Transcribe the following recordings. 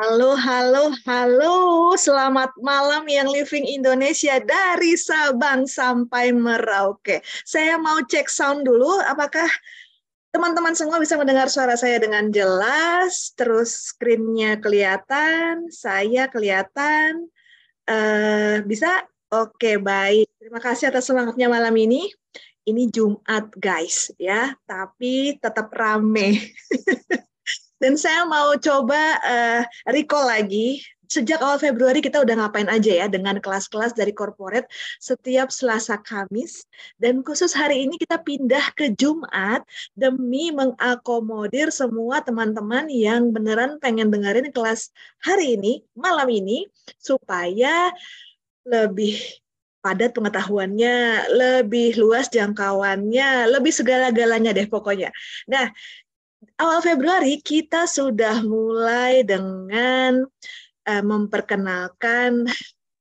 Halo, halo, halo. Selamat malam yang living Indonesia dari Sabang sampai Merauke. Saya mau cek sound dulu apakah teman-teman semua bisa mendengar suara saya dengan jelas, terus screen-nya kelihatan, saya kelihatan. Uh, bisa? Oke, baik. Terima kasih atas semangatnya malam ini. Ini Jumat, guys, ya. Tapi tetap rame. Dan saya mau coba uh, recall lagi sejak awal Februari kita udah ngapain aja ya dengan kelas-kelas dari corporate setiap Selasa Kamis dan khusus hari ini kita pindah ke Jumat demi mengakomodir semua teman-teman yang beneran pengen dengerin kelas hari ini malam ini supaya lebih padat pengetahuannya, lebih luas jangkauannya, lebih segala-galanya deh pokoknya. Nah, awal Februari kita sudah mulai dengan uh, memperkenalkan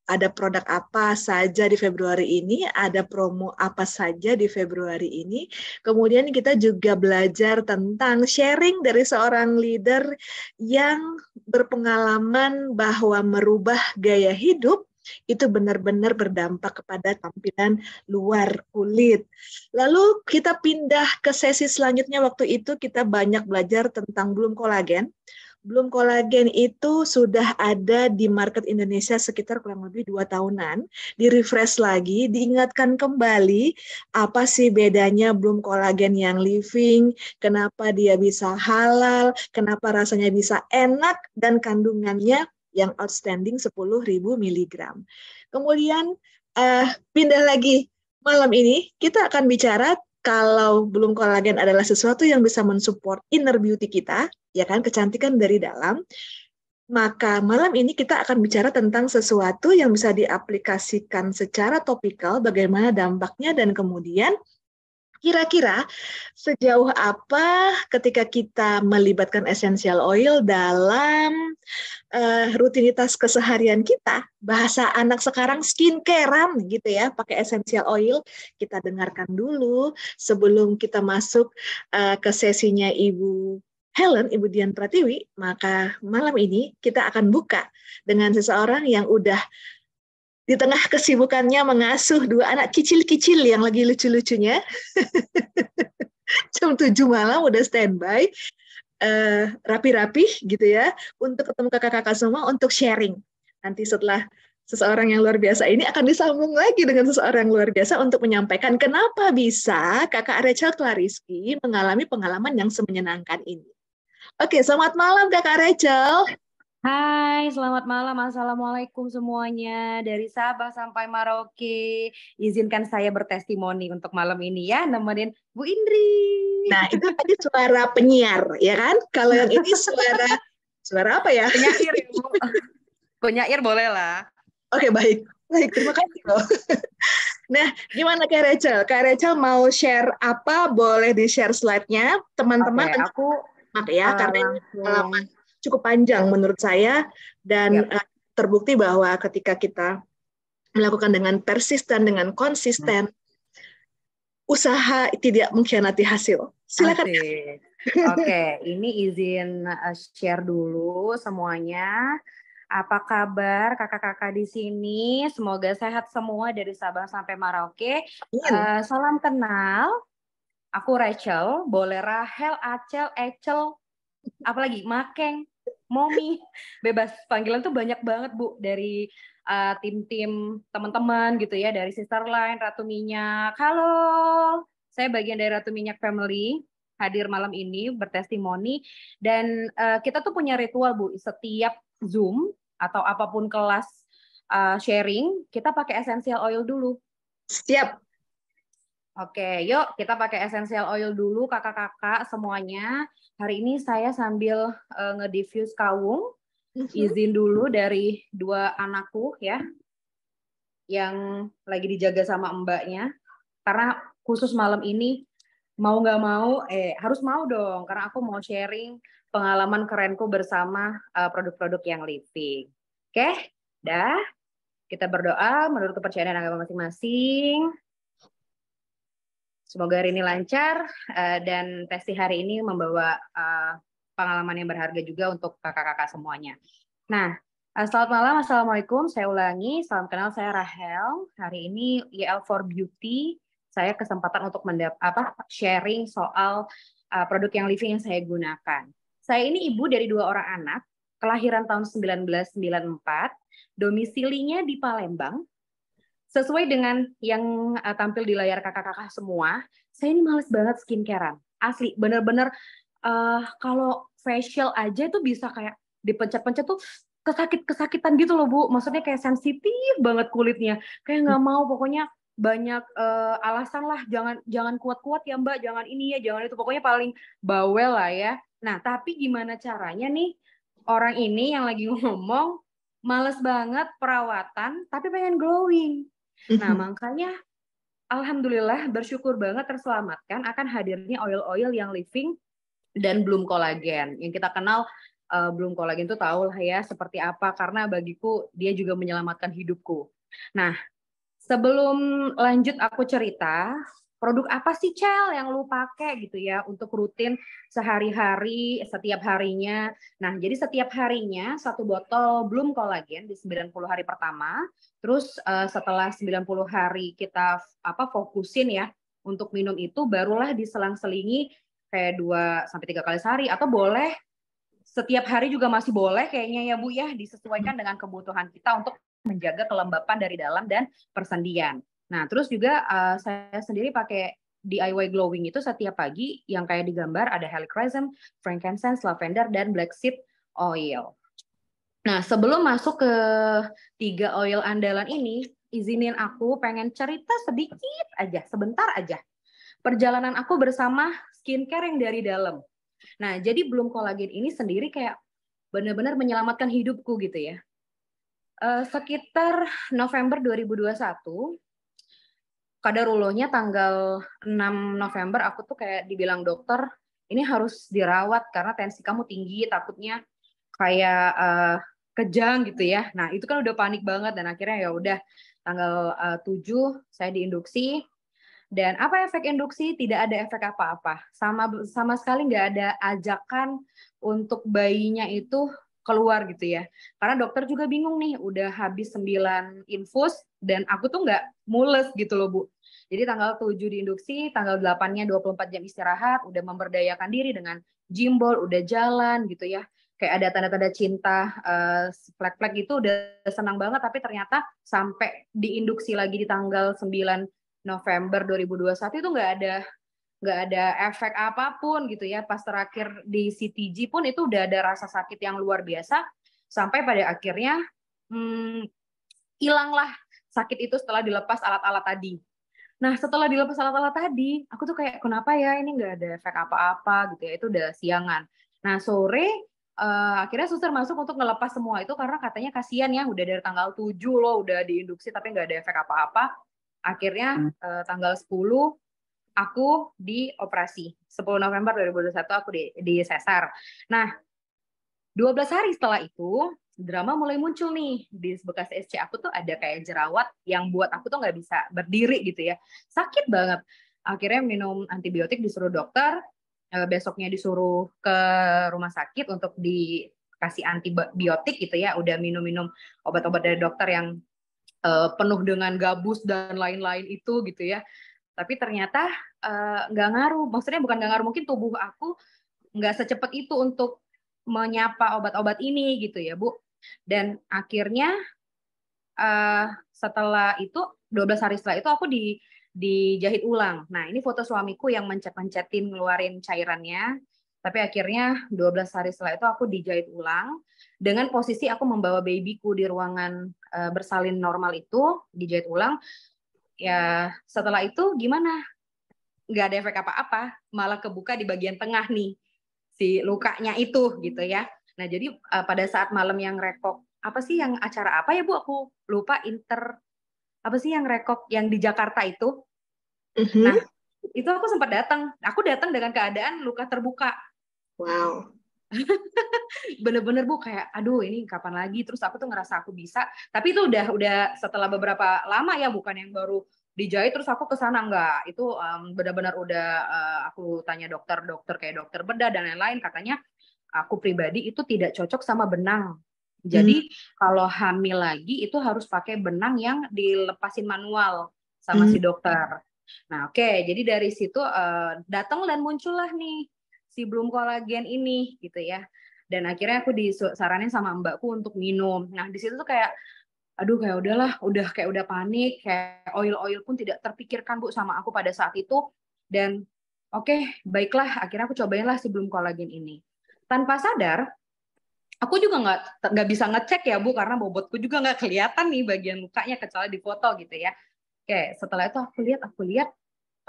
ada produk apa saja di Februari ini, ada promo apa saja di Februari ini. Kemudian kita juga belajar tentang sharing dari seorang leader yang berpengalaman bahwa merubah gaya hidup itu benar-benar berdampak kepada tampilan luar kulit. Lalu kita pindah ke sesi selanjutnya waktu itu kita banyak belajar tentang belum kolagen. Belum kolagen itu sudah ada di market Indonesia sekitar kurang lebih dua tahunan. Di refresh lagi, diingatkan kembali apa sih bedanya belum kolagen yang living, kenapa dia bisa halal, kenapa rasanya bisa enak dan kandungannya yang outstanding 10.000 mg. Kemudian uh, pindah lagi malam ini kita akan bicara kalau belum kolagen adalah sesuatu yang bisa mensupport inner beauty kita, ya kan kecantikan dari dalam, maka malam ini kita akan bicara tentang sesuatu yang bisa diaplikasikan secara topikal, bagaimana dampaknya dan kemudian Kira-kira sejauh apa ketika kita melibatkan essential oil dalam uh, rutinitas keseharian kita, bahasa anak sekarang skincarean gitu ya, pakai essential oil, kita dengarkan dulu sebelum kita masuk uh, ke sesinya Ibu Helen, Ibu Dian Pratiwi, maka malam ini kita akan buka dengan seseorang yang udah di tengah kesibukannya mengasuh dua anak kecil-kecil yang lagi lucu-lucunya. Jam 7 malam udah standby, rapi eh, rapi-rapi gitu ya, untuk ketemu kakak-kakak semua untuk sharing. Nanti setelah seseorang yang luar biasa ini akan disambung lagi dengan seseorang yang luar biasa untuk menyampaikan kenapa bisa kakak Rachel Clariski mengalami pengalaman yang semenyenangkan ini. Oke, selamat malam kakak Rachel. Hai, selamat malam. Assalamualaikum semuanya dari Sabah sampai Maroko Izinkan saya bertestimoni untuk malam ini ya, nemenin Bu Indri. Nah, itu tadi suara penyiar, ya kan? Kalau yang ini suara suara apa ya? Penyair ya, Bu. Penyair boleh lah. Oke, baik. Baik, terima kasih loh. Nah, gimana Kak Rachel? Kak Rachel mau share apa? Boleh di-share slide-nya, teman-teman. Okay, kan aku Maaf ya, uh, karena ini eh, cukup panjang menurut saya dan ya. uh, terbukti bahwa ketika kita melakukan dengan persisten dengan konsisten hmm. usaha tidak mengkhianati hasil. Silakan. Oke, okay, ini izin eh, share dulu semuanya. Apa kabar kakak-kakak di sini? Semoga sehat semua dari Sabang sampai Merauke. Uh, salam kenal. Aku Rachel, boleh Rahel, Acel, Ecel, apalagi Makeng mommy bebas panggilan tuh banyak banget bu dari uh, tim-tim teman-teman gitu ya dari sister line Ratu Minyak halo saya bagian dari Ratu Minyak Family hadir malam ini bertestimoni dan uh, kita tuh punya ritual bu setiap zoom atau apapun kelas uh, sharing kita pakai essential oil dulu Setiap Oke, yuk kita pakai essential oil dulu kakak-kakak semuanya. Hari ini saya sambil uh, ngediffuse kawung. Mm-hmm. Izin dulu dari dua anakku ya yang lagi dijaga sama mbaknya. Karena khusus malam ini mau nggak mau eh harus mau dong karena aku mau sharing pengalaman kerenku bersama eh, produk-produk uh, yang living. Oke, dah kita berdoa menurut kepercayaan agama masing-masing. Semoga hari ini lancar eh, dan testi hari ini membawa eh, pengalaman yang berharga juga untuk kakak-kakak semuanya. Nah, eh, selamat malam, assalamualaikum. Saya ulangi, salam kenal saya Rahel. Hari ini YL e for Beauty, saya kesempatan untuk mendap apa sharing soal produk yang living yang saya gunakan. Saya ini ibu dari dua orang anak, kelahiran tahun 1994, domisilinya di Palembang, Sesuai dengan yang uh, tampil di layar kakak-kakak semua, saya ini males banget skincarean. Asli, bener-bener uh, kalau facial aja itu bisa kayak dipencet-pencet tuh kesakit kesakitan gitu loh bu maksudnya kayak sensitif banget kulitnya kayak nggak mau pokoknya banyak uh, alasan lah jangan jangan kuat-kuat ya mbak jangan ini ya jangan itu pokoknya paling bawel lah ya nah tapi gimana caranya nih orang ini yang lagi ngomong males banget perawatan tapi pengen glowing Nah, mm-hmm. makanya alhamdulillah bersyukur banget terselamatkan akan hadirnya oil-oil yang living dan belum kolagen. Yang kita kenal uh, eh, belum kolagen itu tahu lah ya seperti apa karena bagiku dia juga menyelamatkan hidupku. Nah, sebelum lanjut aku cerita, Produk apa sih Cel yang lu pakai gitu ya untuk rutin sehari-hari setiap harinya. Nah, jadi setiap harinya satu botol belum kolagen di 90 hari pertama, terus uh, setelah 90 hari kita apa fokusin ya untuk minum itu barulah diselang-selingi kayak dua sampai tiga kali sehari atau boleh setiap hari juga masih boleh kayaknya ya Bu ya disesuaikan dengan kebutuhan kita untuk menjaga kelembapan dari dalam dan persendian. Nah, terus juga uh, saya sendiri pakai DIY glowing itu setiap pagi yang kayak digambar ada helichrysum, frankincense, lavender dan black seed oil. Nah, sebelum masuk ke tiga oil andalan ini, izinin aku pengen cerita sedikit aja, sebentar aja. Perjalanan aku bersama skincare yang dari dalam. Nah, jadi belum kolagen ini sendiri kayak benar-benar menyelamatkan hidupku gitu ya. Eh, sekitar November 2021, rulonya tanggal 6 November aku tuh kayak dibilang dokter ini harus dirawat karena tensi kamu tinggi takutnya kayak uh, kejang gitu ya. Nah, itu kan udah panik banget dan akhirnya ya udah tanggal eh, uh, 7 saya diinduksi dan apa efek induksi? Tidak ada efek apa-apa. Sama sama sekali nggak ada ajakan untuk bayinya itu keluar gitu ya. Karena dokter juga bingung nih, udah habis 9 infus dan aku tuh nggak mules gitu loh Bu. Jadi tanggal 7 diinduksi, tanggal 8-nya 24 jam istirahat, udah memberdayakan diri dengan gym ball, udah jalan gitu ya. Kayak ada tanda-tanda cinta, uh, flag-flag itu udah senang banget, tapi ternyata sampai diinduksi lagi di tanggal 9 November 2021 itu nggak ada nggak ada efek apapun gitu ya pas terakhir di CTG pun itu udah ada rasa sakit yang luar biasa sampai pada akhirnya hmm, hilanglah sakit itu setelah dilepas alat-alat tadi. Nah, setelah dilepas alat-alat tadi, aku tuh kayak kenapa ya ini nggak ada efek apa-apa gitu ya. Itu udah siangan. Nah, sore uh, akhirnya suster masuk untuk ngelepas semua itu karena katanya kasihan ya udah dari tanggal 7 loh udah diinduksi tapi nggak ada efek apa-apa. Akhirnya uh, tanggal 10 aku dioperasi. 10 November 2021 aku di, di sesar. Nah, 12 hari setelah itu drama mulai muncul nih di bekas SC aku tuh ada kayak jerawat yang buat aku tuh nggak bisa berdiri gitu ya sakit banget akhirnya minum antibiotik disuruh dokter eh, besoknya disuruh ke rumah sakit untuk dikasih antibiotik gitu ya udah minum-minum obat-obat dari dokter yang eh, penuh dengan gabus dan lain-lain itu gitu ya tapi ternyata eh, nggak uh, ngaruh maksudnya bukan nggak ngaruh mungkin tubuh aku nggak secepat itu untuk menyapa obat-obat ini gitu ya bu dan akhirnya uh, setelah itu 12 hari setelah itu aku di dijahit ulang. Nah, ini foto suamiku yang mencet-mencetin ngeluarin cairannya. Tapi akhirnya 12 hari setelah itu aku dijahit ulang dengan posisi aku membawa babyku di ruangan uh, bersalin normal itu dijahit ulang. Ya, setelah itu gimana? Gak ada efek apa-apa, malah kebuka di bagian tengah nih si lukanya itu gitu ya. Nah, jadi uh, pada saat malam yang rekok, apa sih yang acara apa ya Bu? Aku lupa inter apa sih yang rekok yang di Jakarta itu. Mm-hmm. Nah, itu aku sempat datang. Aku datang dengan keadaan luka terbuka. Wow. Bener-bener Bu kayak aduh ini kapan lagi terus aku tuh ngerasa aku bisa. Tapi itu udah udah setelah beberapa lama ya bukan yang baru dijahit terus aku ke sana enggak. Itu um, benar-benar udah uh, aku tanya dokter-dokter kayak dokter bedah dan lain-lain katanya aku pribadi itu tidak cocok sama benang. Hmm. Jadi hmm. kalau hamil lagi itu harus pakai benang yang dilepasin manual sama hmm. si dokter. Nah, oke, okay. jadi dari situ uh, datang dan muncullah nih si belum kolagen ini gitu ya. Dan akhirnya aku disaranin sama mbakku untuk minum. Nah, di situ tuh kayak aduh kayak udahlah, udah kayak udah panik, kayak oil-oil pun tidak terpikirkan Bu sama aku pada saat itu dan oke, okay, baiklah akhirnya aku cobainlah si belum kolagen ini tanpa sadar aku juga nggak nggak bisa ngecek ya bu karena bobotku juga nggak kelihatan nih bagian mukanya kecuali di foto gitu ya oke setelah itu aku lihat aku lihat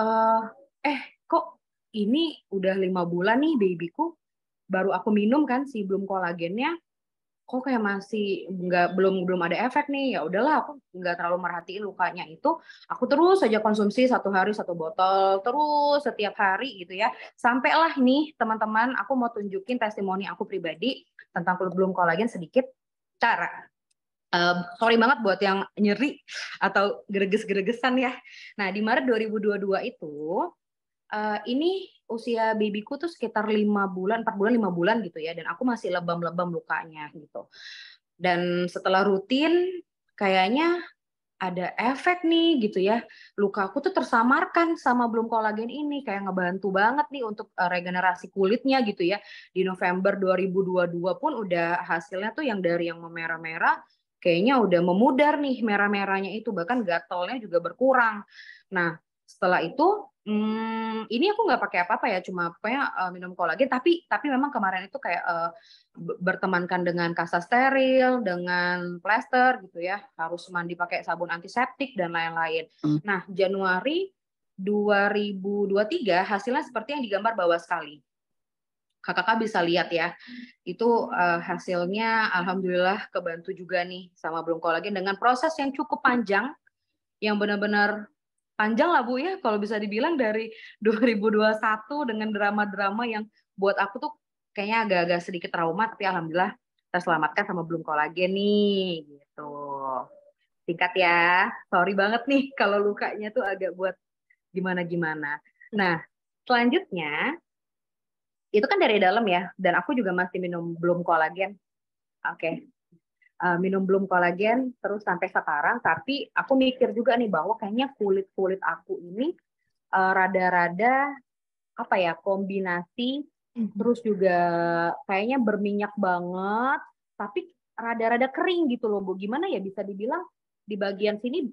uh, eh kok ini udah lima bulan nih babyku baru aku minum kan si belum kolagennya kok kayak masih nggak belum belum ada efek nih ya udahlah aku nggak terlalu merhatiin lukanya itu aku terus saja konsumsi satu hari satu botol terus setiap hari gitu ya sampailah nih teman-teman aku mau tunjukin testimoni aku pribadi tentang belum kolagen sedikit cara Uh, sorry banget buat yang nyeri atau greges-gregesan ya. Nah, di Maret 2022 itu uh, ini usia babyku tuh sekitar lima bulan, empat bulan, lima bulan gitu ya, dan aku masih lebam-lebam lukanya gitu. Dan setelah rutin, kayaknya ada efek nih gitu ya. Luka aku tuh tersamarkan sama belum kolagen ini kayak ngebantu banget nih untuk eh, regenerasi kulitnya gitu ya. Di November 2022 pun udah hasilnya tuh yang dari yang memerah-merah kayaknya udah memudar nih merah-merahnya itu bahkan gatalnya juga berkurang. Nah, setelah itu Hmm, ini aku nggak pakai apa-apa ya, cuma pokoknya uh, minum kolagen. Tapi tapi memang kemarin itu kayak uh, bertemankan dengan kasa steril, dengan plester gitu ya, harus mandi pakai sabun antiseptik dan lain-lain. Hmm. Nah Januari 2023 hasilnya seperti yang digambar bawah sekali. Kakak-kakak bisa lihat ya, itu uh, hasilnya alhamdulillah kebantu juga nih sama belum kolagen dengan proses yang cukup panjang, yang benar-benar panjang lah Bu ya kalau bisa dibilang dari 2021 dengan drama-drama yang buat aku tuh kayaknya agak-agak sedikit trauma tapi alhamdulillah terselamatkan sama belum kolagen nih gitu. Singkat ya. Sorry banget nih kalau lukanya tuh agak buat gimana-gimana. Nah, selanjutnya itu kan dari dalam ya dan aku juga masih minum belum kolagen. Oke. Okay uh, minum belum kolagen terus sampai sekarang tapi aku mikir juga nih bahwa kayaknya kulit kulit aku ini rada eh, rada-rada apa ya kombinasi mm-hmm. terus juga kayaknya berminyak banget tapi rada-rada kering gitu loh bu gimana ya bisa dibilang di bagian sini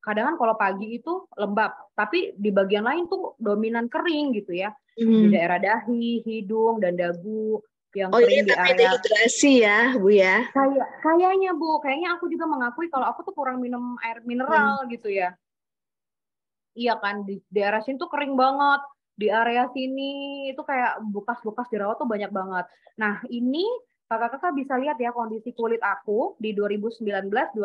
kadang kadang kalau pagi itu lembab tapi di bagian lain tuh dominan kering gitu ya mm-hmm. di mhm. daerah dahi hidung dan dagu yang oh iya tapi dehidrasi ya bu ya kayak kayaknya bu kayaknya aku juga mengakui kalau aku tuh kurang minum air mineral hmm. gitu ya iya kan di daerah sini tuh kering banget di area sini itu kayak bekas-bekas jerawat tuh banyak banget nah ini kakak-kakak bisa lihat ya kondisi kulit aku di 2019 2020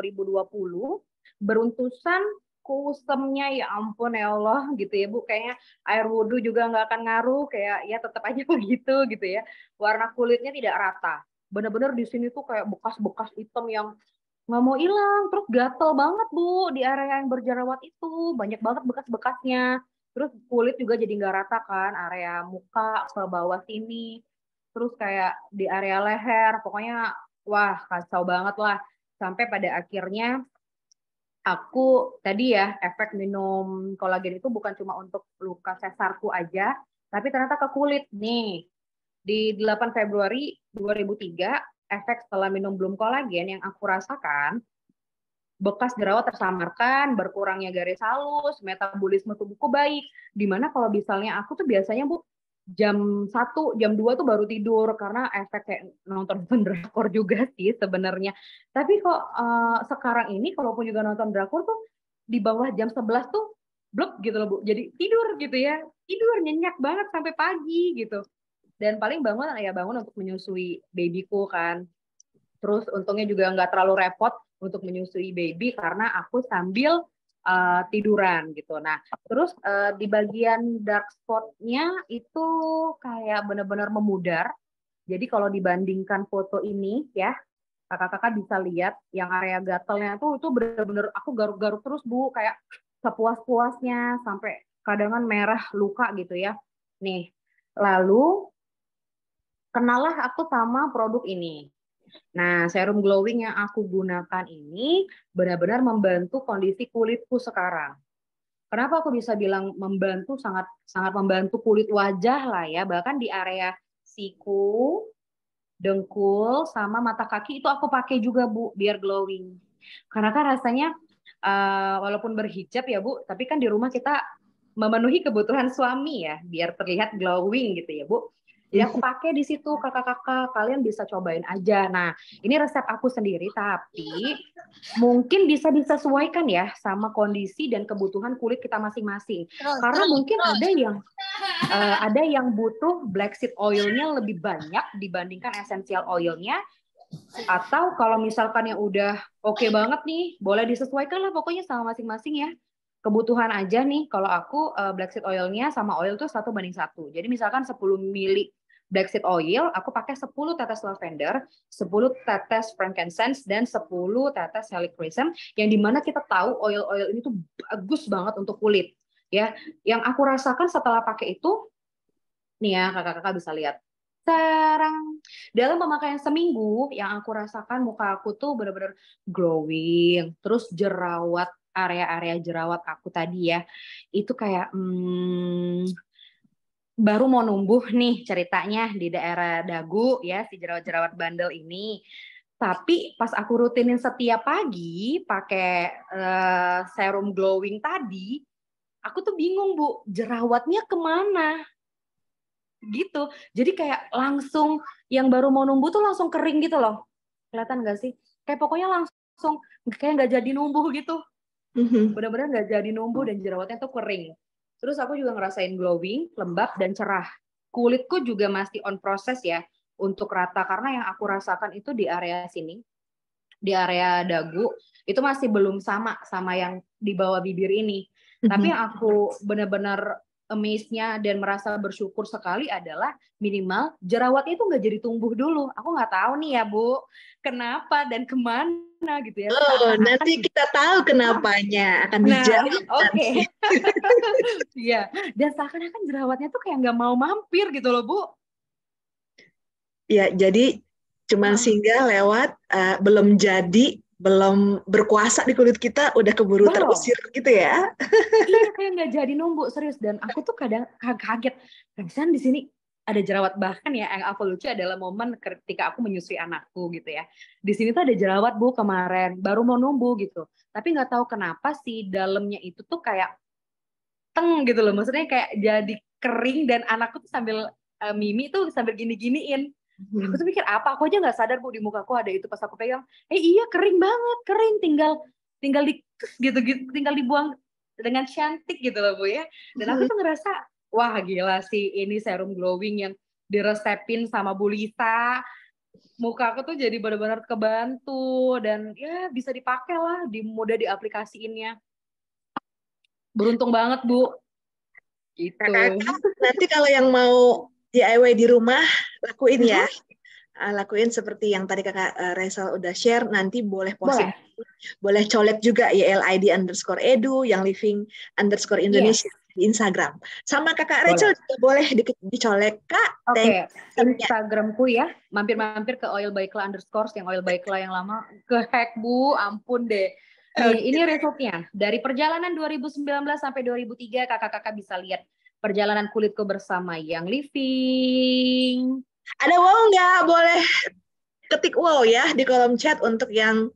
beruntusan kusemnya ya ampun ya Allah gitu ya Bu kayaknya air wudhu juga nggak akan ngaruh kayak ya tetap aja begitu gitu ya warna kulitnya tidak rata bener-bener di sini tuh kayak bekas-bekas hitam yang nggak mau hilang terus gatel banget Bu di area yang berjerawat itu banyak banget bekas-bekasnya terus kulit juga jadi nggak rata kan area muka ke bawah sini terus kayak di area leher pokoknya wah kacau banget lah sampai pada akhirnya aku tadi ya efek minum kolagen itu bukan cuma untuk luka sesarku aja, tapi ternyata ke kulit nih. Di 8 Februari 2003, efek setelah minum belum kolagen yang aku rasakan, bekas jerawat tersamarkan, berkurangnya garis halus, metabolisme tubuhku baik. Dimana kalau misalnya aku tuh biasanya bu jam satu jam 2 tuh baru tidur karena efek kayak nonton drakor juga sih sebenarnya. Tapi kok uh, sekarang ini kalaupun juga nonton drakor tuh di bawah jam 11 tuh blok gitu loh Bu. Jadi tidur gitu ya. Tidur nyenyak banget sampai pagi gitu. Dan paling bangun ya bangun untuk menyusui babyku kan. Terus untungnya juga nggak terlalu repot untuk menyusui baby karena aku sambil uh, tiduran gitu. Nah, terus uh, di bagian dark spotnya itu kayak benar-benar memudar. Jadi kalau dibandingkan foto ini ya, kakak-kakak bisa lihat yang area gatelnya tuh itu benar-benar aku garuk-garuk terus bu, kayak sepuas-puasnya sampai kadangan merah luka gitu ya. Nih, lalu kenalah aku sama produk ini. Nah, serum glowing yang aku gunakan ini benar-benar membantu kondisi kulitku sekarang. Kenapa aku bisa bilang membantu sangat sangat membantu kulit wajah lah ya, bahkan di area siku, dengkul sama mata kaki itu aku pakai juga Bu biar glowing. Karena kan rasanya uh, walaupun berhijab ya Bu, tapi kan di rumah kita memenuhi kebutuhan suami ya biar terlihat glowing gitu ya Bu. Jadi aku pakai di situ kakak-kakak kalian bisa cobain aja. Nah, ini resep aku sendiri tapi mungkin bisa disesuaikan ya sama kondisi dan kebutuhan kulit kita masing-masing. Karena mungkin ada yang uh, ada yang butuh black seed oilnya lebih banyak dibandingkan essential oilnya atau kalau misalkan yang udah oke okay banget nih boleh disesuaikan lah pokoknya sama masing-masing ya kebutuhan aja nih kalau aku uh, black seed oilnya sama oil tuh satu banding satu jadi misalkan 10 mili blackseed oil, aku pakai 10 tetes lavender, 10 tetes frankincense, dan 10 tetes helichrysum, yang dimana kita tahu oil-oil ini tuh bagus banget untuk kulit. ya. Yang aku rasakan setelah pakai itu, nih ya kakak-kakak bisa lihat, Tarang. Dalam pemakaian seminggu yang aku rasakan muka aku tuh bener-bener glowing, terus jerawat area-area jerawat aku tadi ya itu kayak hmm, baru mau numbuh nih ceritanya di daerah dagu ya si jerawat-jerawat bandel ini. Tapi pas aku rutinin setiap pagi pakai uh, serum glowing tadi, aku tuh bingung bu jerawatnya kemana gitu. Jadi kayak langsung yang baru mau numbuh tuh langsung kering gitu loh. Kelihatan gak sih? Kayak pokoknya langsung kayak nggak jadi numbuh gitu. Mm-hmm. Bener-bener nggak jadi numbuh dan jerawatnya tuh kering. Terus aku juga ngerasain glowing, lembab dan cerah. Kulitku juga masih on proses ya untuk rata karena yang aku rasakan itu di area sini, di area dagu itu masih belum sama sama yang di bawah bibir ini. Tapi mhm. yang aku benar-benar amaze dan merasa bersyukur sekali adalah minimal jerawat itu nggak jadi tumbuh dulu. Aku nggak tahu nih ya Bu, kenapa dan kemana gitu ya. Oh, nanti gitu. kita tahu kenapanya akan nah, dijawab. Oke. Okay. Iya. dan seakan-akan jerawatnya tuh kayak nggak mau mampir gitu loh Bu. Ya, jadi cuman hmm. singgah lewat uh, belum jadi belum berkuasa di kulit kita udah keburu Belum. terusir gitu ya. iya kayak nggak jadi nunggu serius dan aku tuh kadang kaget. Kan di sini ada jerawat bahkan ya yang aku lucu adalah momen ketika aku menyusui anakku gitu ya. Di sini tuh ada jerawat bu kemarin baru mau numbuh gitu. Tapi nggak tahu kenapa sih dalamnya itu tuh kayak teng gitu loh. Maksudnya kayak jadi kering dan anakku tuh sambil uh, mimi tuh sambil gini-giniin Aku hmm. tuh pikir apa? Aku aja nggak sadar bu di muka aku ada itu pas aku pegang. Eh iya kering banget, kering tinggal tinggal di gitu, gitu tinggal dibuang dengan cantik gitu loh bu ya. Dan aku hmm. tuh ngerasa wah gila sih ini serum glowing yang diresepin sama Bu Lita. Muka aku tuh jadi benar-benar kebantu dan ya bisa dipakai lah, di mudah diaplikasiinnya. Beruntung banget bu. Gitu. nanti kalau yang mau DIY di rumah lakuin iya. ya. Uh, lakuin seperti yang tadi kakak uh, eh, Resal udah share nanti boleh posting boleh. boleh colek juga YLID underscore edu yang living underscore iya. Indonesia yes. di Instagram sama kakak boleh. Rachel juga boleh di, dicolek kak okay. Instagramku ya mampir-mampir ke oil baiklah underscore yang oil baiklah yang lama ke hack bu ampun deh ini, ini resultnya dari perjalanan 2019 sampai 2003 kakak-kakak bisa lihat perjalanan kulitku bersama yang living. Ada wow nggak? Boleh ketik wow ya di kolom chat untuk yang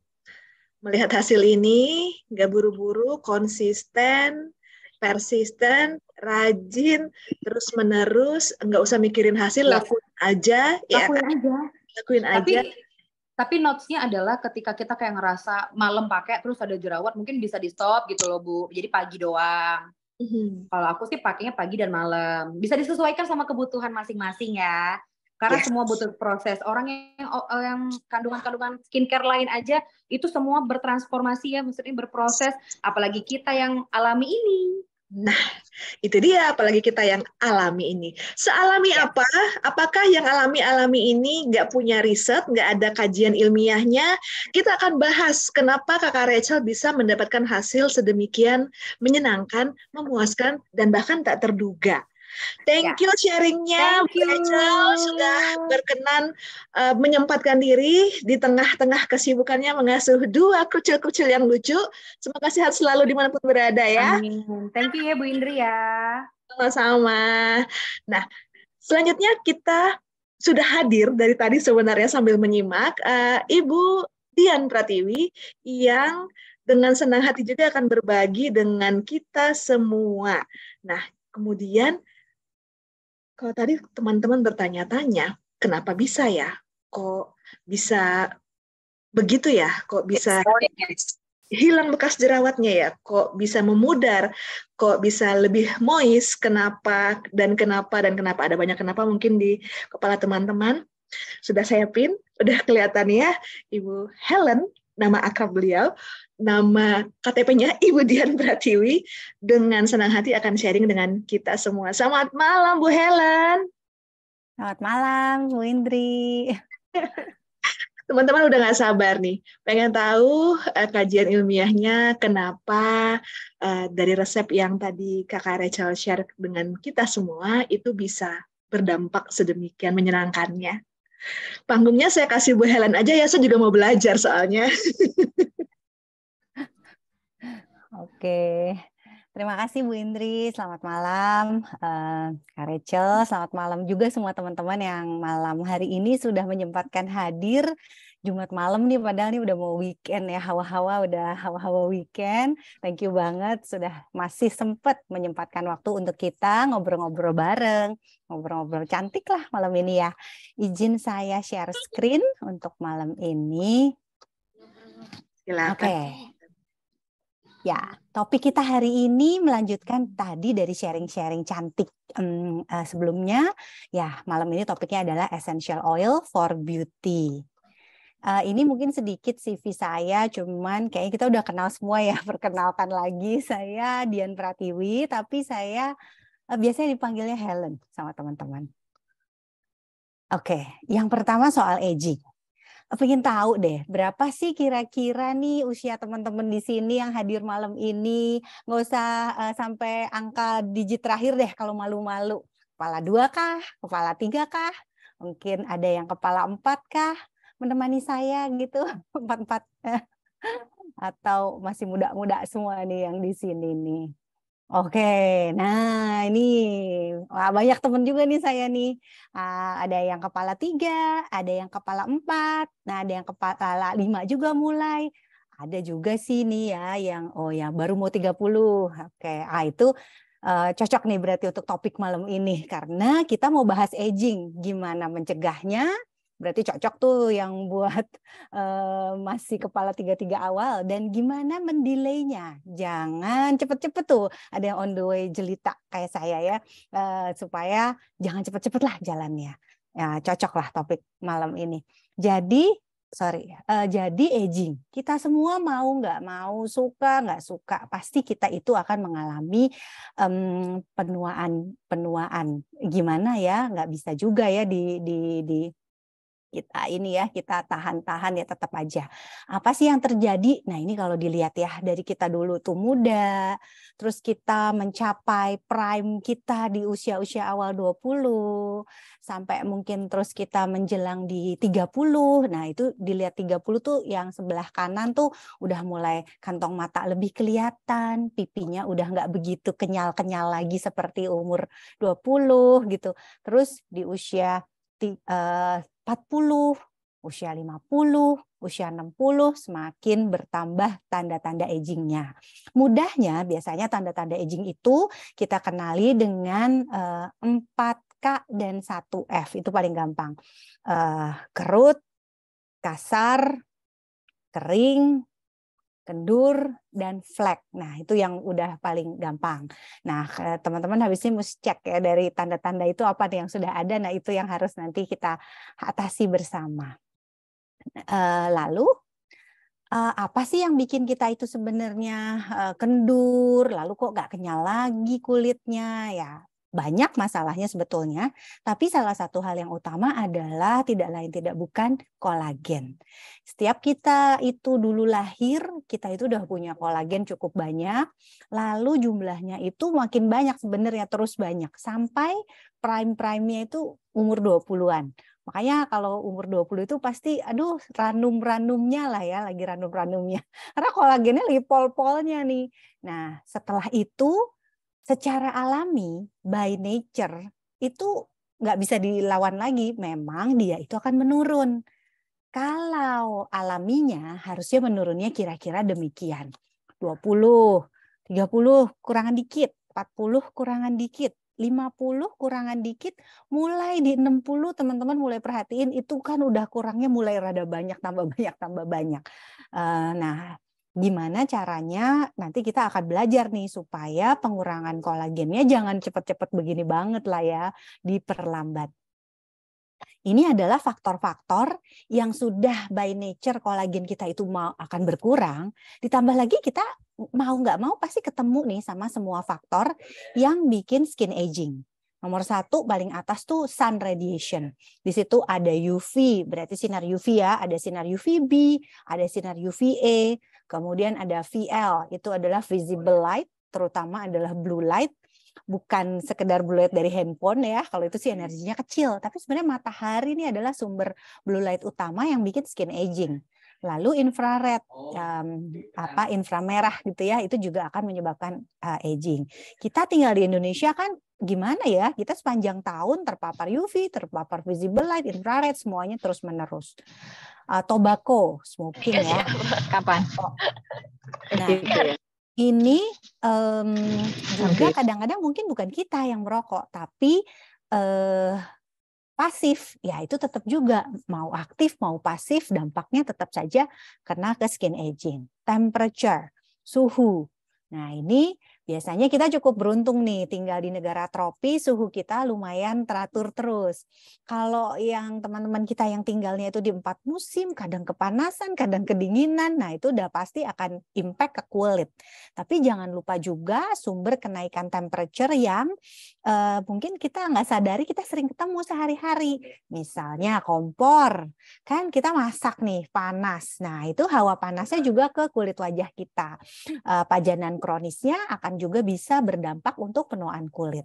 melihat hasil ini, nggak buru-buru, konsisten, persisten, rajin, terus menerus, nggak usah mikirin hasil, ya. lakuin aja. Ya. Lakuin ya, kan? aja. Lakuin tapi, aja. Tapi notesnya adalah ketika kita kayak ngerasa malam pakai, terus ada jerawat, mungkin bisa di stop gitu loh Bu. Jadi pagi doang hmm Kalau aku sih pakainya pagi dan malam. Bisa disesuaikan sama kebutuhan masing-masing ya. Karena yes. semua butuh proses. Orang yang eh, yang kandungan-kandungan skincare lain aja itu semua bertransformasi ya, maksudnya berproses. Apalagi kita yang alami ini. Nah, itu dia apalagi kita yang alami ini. Sealami ya. apa? Apakah yang alami-alami ini nggak punya riset, nggak ada kajian ilmiahnya? Kita akan bahas kenapa kakak Rachel bisa mendapatkan hasil sedemikian menyenangkan, memuaskan, dan bahkan tak terduga. Thank ya. you sharingnya, Rachel Bu sudah berkenan uh, menyempatkan diri di tengah-tengah kesibukannya mengasuh dua kucil-kucil yang lucu. Semoga sehat selalu dimanapun berada ya. Amin. Thank you ya Bu Indri ya. Sama-sama. Nah, selanjutnya kita sudah hadir dari tadi sebenarnya sambil menyimak uh, Ibu Dian Pratiwi yang dengan senang hati juga akan berbagi dengan kita semua. Nah, kemudian kalau tadi teman-teman bertanya-tanya, kenapa bisa ya? Kok bisa begitu ya? Kok bisa hilang bekas jerawatnya ya? Kok bisa memudar? Kok bisa lebih moist? Kenapa dan kenapa dan kenapa? Ada banyak kenapa mungkin di kepala teman-teman. Sudah saya pin, udah kelihatan ya Ibu Helen nama akrab beliau, nama KTP-nya Ibu Dian Pratiwi. Dengan senang hati akan sharing dengan kita semua. Selamat malam Bu Helen. Selamat malam Bu Indri. Teman-teman udah gak sabar nih, pengen tahu uh, kajian ilmiahnya kenapa uh, dari resep yang tadi Kakak Rachel share dengan kita semua itu bisa berdampak sedemikian menyenangkannya. Panggungnya saya kasih Bu Helen aja ya, saya juga mau belajar soalnya. Oke, terima kasih Bu Indri. Selamat malam, eh, Kak Rachel. Selamat malam juga semua teman-teman yang malam hari ini sudah menyempatkan hadir Jumat malam nih padahal nih udah mau weekend ya hawa-hawa udah hawa-hawa weekend. Thank you banget sudah masih sempat menyempatkan waktu untuk kita ngobrol-ngobrol bareng, ngobrol-ngobrol cantik lah malam ini ya. Izin saya share screen untuk malam ini. Silakan. Oke. Okay. Ya, topik kita hari ini melanjutkan tadi dari sharing-sharing cantik um, uh, sebelumnya. Ya, malam ini topiknya adalah essential oil for beauty. Uh, ini mungkin sedikit CV saya, cuman kayaknya kita udah kenal semua ya. Perkenalkan lagi, saya Dian Pratiwi, tapi saya uh, biasanya dipanggilnya Helen sama teman-teman. Oke, okay. yang pertama soal aging. Pengen tahu deh, berapa sih kira-kira nih usia teman-teman di sini yang hadir malam ini? Nggak usah uh, sampai angka digit terakhir deh kalau malu-malu. Kepala dua kah? Kepala tiga kah? Mungkin ada yang kepala empat kah? menemani saya gitu empat empat atau masih muda-muda semua nih yang di sini nih. Oke, nah ini wah banyak temen juga nih saya nih. Uh, ada yang kepala tiga, ada yang kepala empat, nah ada yang kepala lima juga mulai. Ada juga sih nih ya yang oh ya baru mau 30. Oke, ah itu uh, cocok nih berarti untuk topik malam ini karena kita mau bahas aging, gimana mencegahnya, Berarti cocok tuh yang buat uh, masih kepala tiga-tiga awal. Dan gimana mendelaynya? Jangan cepet-cepet tuh. Ada yang on the way jelita kayak saya ya. Uh, supaya jangan cepet-cepet lah jalannya. Ya, cocok lah topik malam ini. Jadi sorry, uh, jadi aging. Kita semua mau nggak mau, suka nggak suka, pasti kita itu akan mengalami um, mmm, penuaan, penuaan. Gimana ya? Nggak bisa juga ya di di di kita ini ya kita tahan-tahan ya tetap aja apa sih yang terjadi nah ini kalau dilihat ya dari kita dulu tuh muda terus kita mencapai prime kita di usia-usia awal 20 sampai mungkin terus kita menjelang di 30 nah itu dilihat 30 tuh yang sebelah kanan tuh udah mulai kantong mata lebih kelihatan pipinya udah nggak begitu kenyal-kenyal lagi seperti umur 20 gitu terus di usia eh, 40, usia 50, usia 60 semakin bertambah tanda-tanda agingnya. Mudahnya biasanya tanda-tanda aging itu kita kenali dengan eh, empat K dan 1F itu paling gampang. Uh, kerut, kasar, kering, kendur dan flek. Nah, itu yang udah paling gampang. Nah, teman-teman habis ini mesti cek ya dari tanda-tanda itu apa nih yang sudah ada. Nah, itu yang harus nanti kita atasi bersama. Eh, lalu eh, apa sih yang bikin kita itu sebenarnya eh, kendur lalu kok gak kenyal lagi kulitnya ya banyak masalahnya sebetulnya, tapi salah satu hal yang utama adalah tidak lain tidak bukan kolagen. Setiap kita itu dulu lahir, kita itu udah punya kolagen cukup banyak, lalu jumlahnya itu makin banyak sebenarnya terus banyak sampai prime-prime-nya itu umur 20-an. Makanya kalau umur 20 itu pasti aduh ranum-ranumnya lah ya, lagi ranum-ranumnya. Karena kolagennya lagi pol-polnya nih. Nah, setelah itu secara alami by nature itu nggak bisa dilawan lagi. Memang dia itu akan menurun. Kalau alaminya harusnya menurunnya kira-kira demikian. 20, 30 kurangan dikit, 40 kurangan dikit, 50 kurangan dikit, mulai di 60 teman-teman mulai perhatiin itu kan udah kurangnya mulai rada banyak, tambah banyak, tambah banyak. Eh, nah gimana caranya nanti kita akan belajar nih supaya pengurangan kolagennya jangan cepet-cepet begini banget lah ya diperlambat. Ini adalah faktor-faktor yang sudah by nature kolagen kita itu mau akan berkurang. Ditambah lagi kita mau nggak mau pasti ketemu nih sama semua faktor yang bikin skin aging. Nomor satu paling atas tuh sun radiation. Di situ ada UV, berarti sinar UV ya, ada sinar UVB, ada sinar UVA, Kemudian ada VL, itu adalah visible light, terutama adalah blue light. Bukan sekedar blue light dari handphone ya, kalau itu sih hmm. energinya kecil. Tapi sebenarnya matahari ini adalah sumber blue light utama yang bikin skin aging. Lalu infrared, um, apa inframerah gitu ya, itu juga akan menyebabkan uh, aging. Kita tinggal di Indonesia kan gimana ya? Kita sepanjang tahun terpapar UV, terpapar visible light, infrared, semuanya terus menerus. Uh, tobacco, smoking ya. Iya, Kapan? Nah, gitu ya. ini um, juga kadang-kadang mungkin bukan kita yang merokok, tapi eh, uh, pasif, ya itu tetap juga mau aktif mau pasif dampaknya tetap saja kena ke skin aging. Temperature, suhu. Nah, ini Biasanya kita cukup beruntung nih tinggal di negara tropis suhu kita lumayan teratur terus. Kalau yang teman-teman kita yang tinggalnya itu di empat musim, kadang kepanasan, kadang kedinginan, nah itu udah pasti akan impact ke kulit. Tapi jangan lupa juga sumber kenaikan temperature yang eh, mungkin kita nggak sadari kita sering ketemu sehari-hari. Misalnya kompor, kan kita masak nih panas. Nah itu hawa panasnya juga ke kulit wajah kita. Eh, pajanan kronisnya akan juga bisa berdampak untuk penuaan kulit.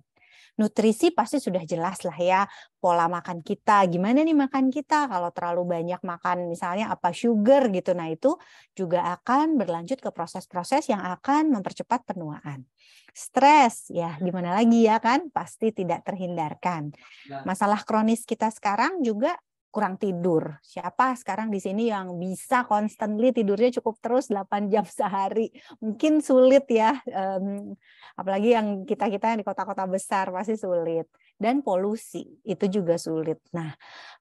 Nutrisi pasti sudah jelas lah ya pola makan kita. Gimana nih makan kita kalau terlalu banyak makan misalnya apa sugar gitu. Nah itu juga akan berlanjut ke proses-proses yang akan mempercepat penuaan. Stres ya gimana lagi ya kan pasti tidak terhindarkan. Nah. Masalah kronis kita sekarang juga kurang tidur. Siapa sekarang di sini yang bisa constantly tidurnya cukup terus 8 jam sehari? Mungkin sulit ya, um, apalagi yang kita-kita yang di kota-kota besar pasti sulit. Dan polusi itu juga sulit. Nah,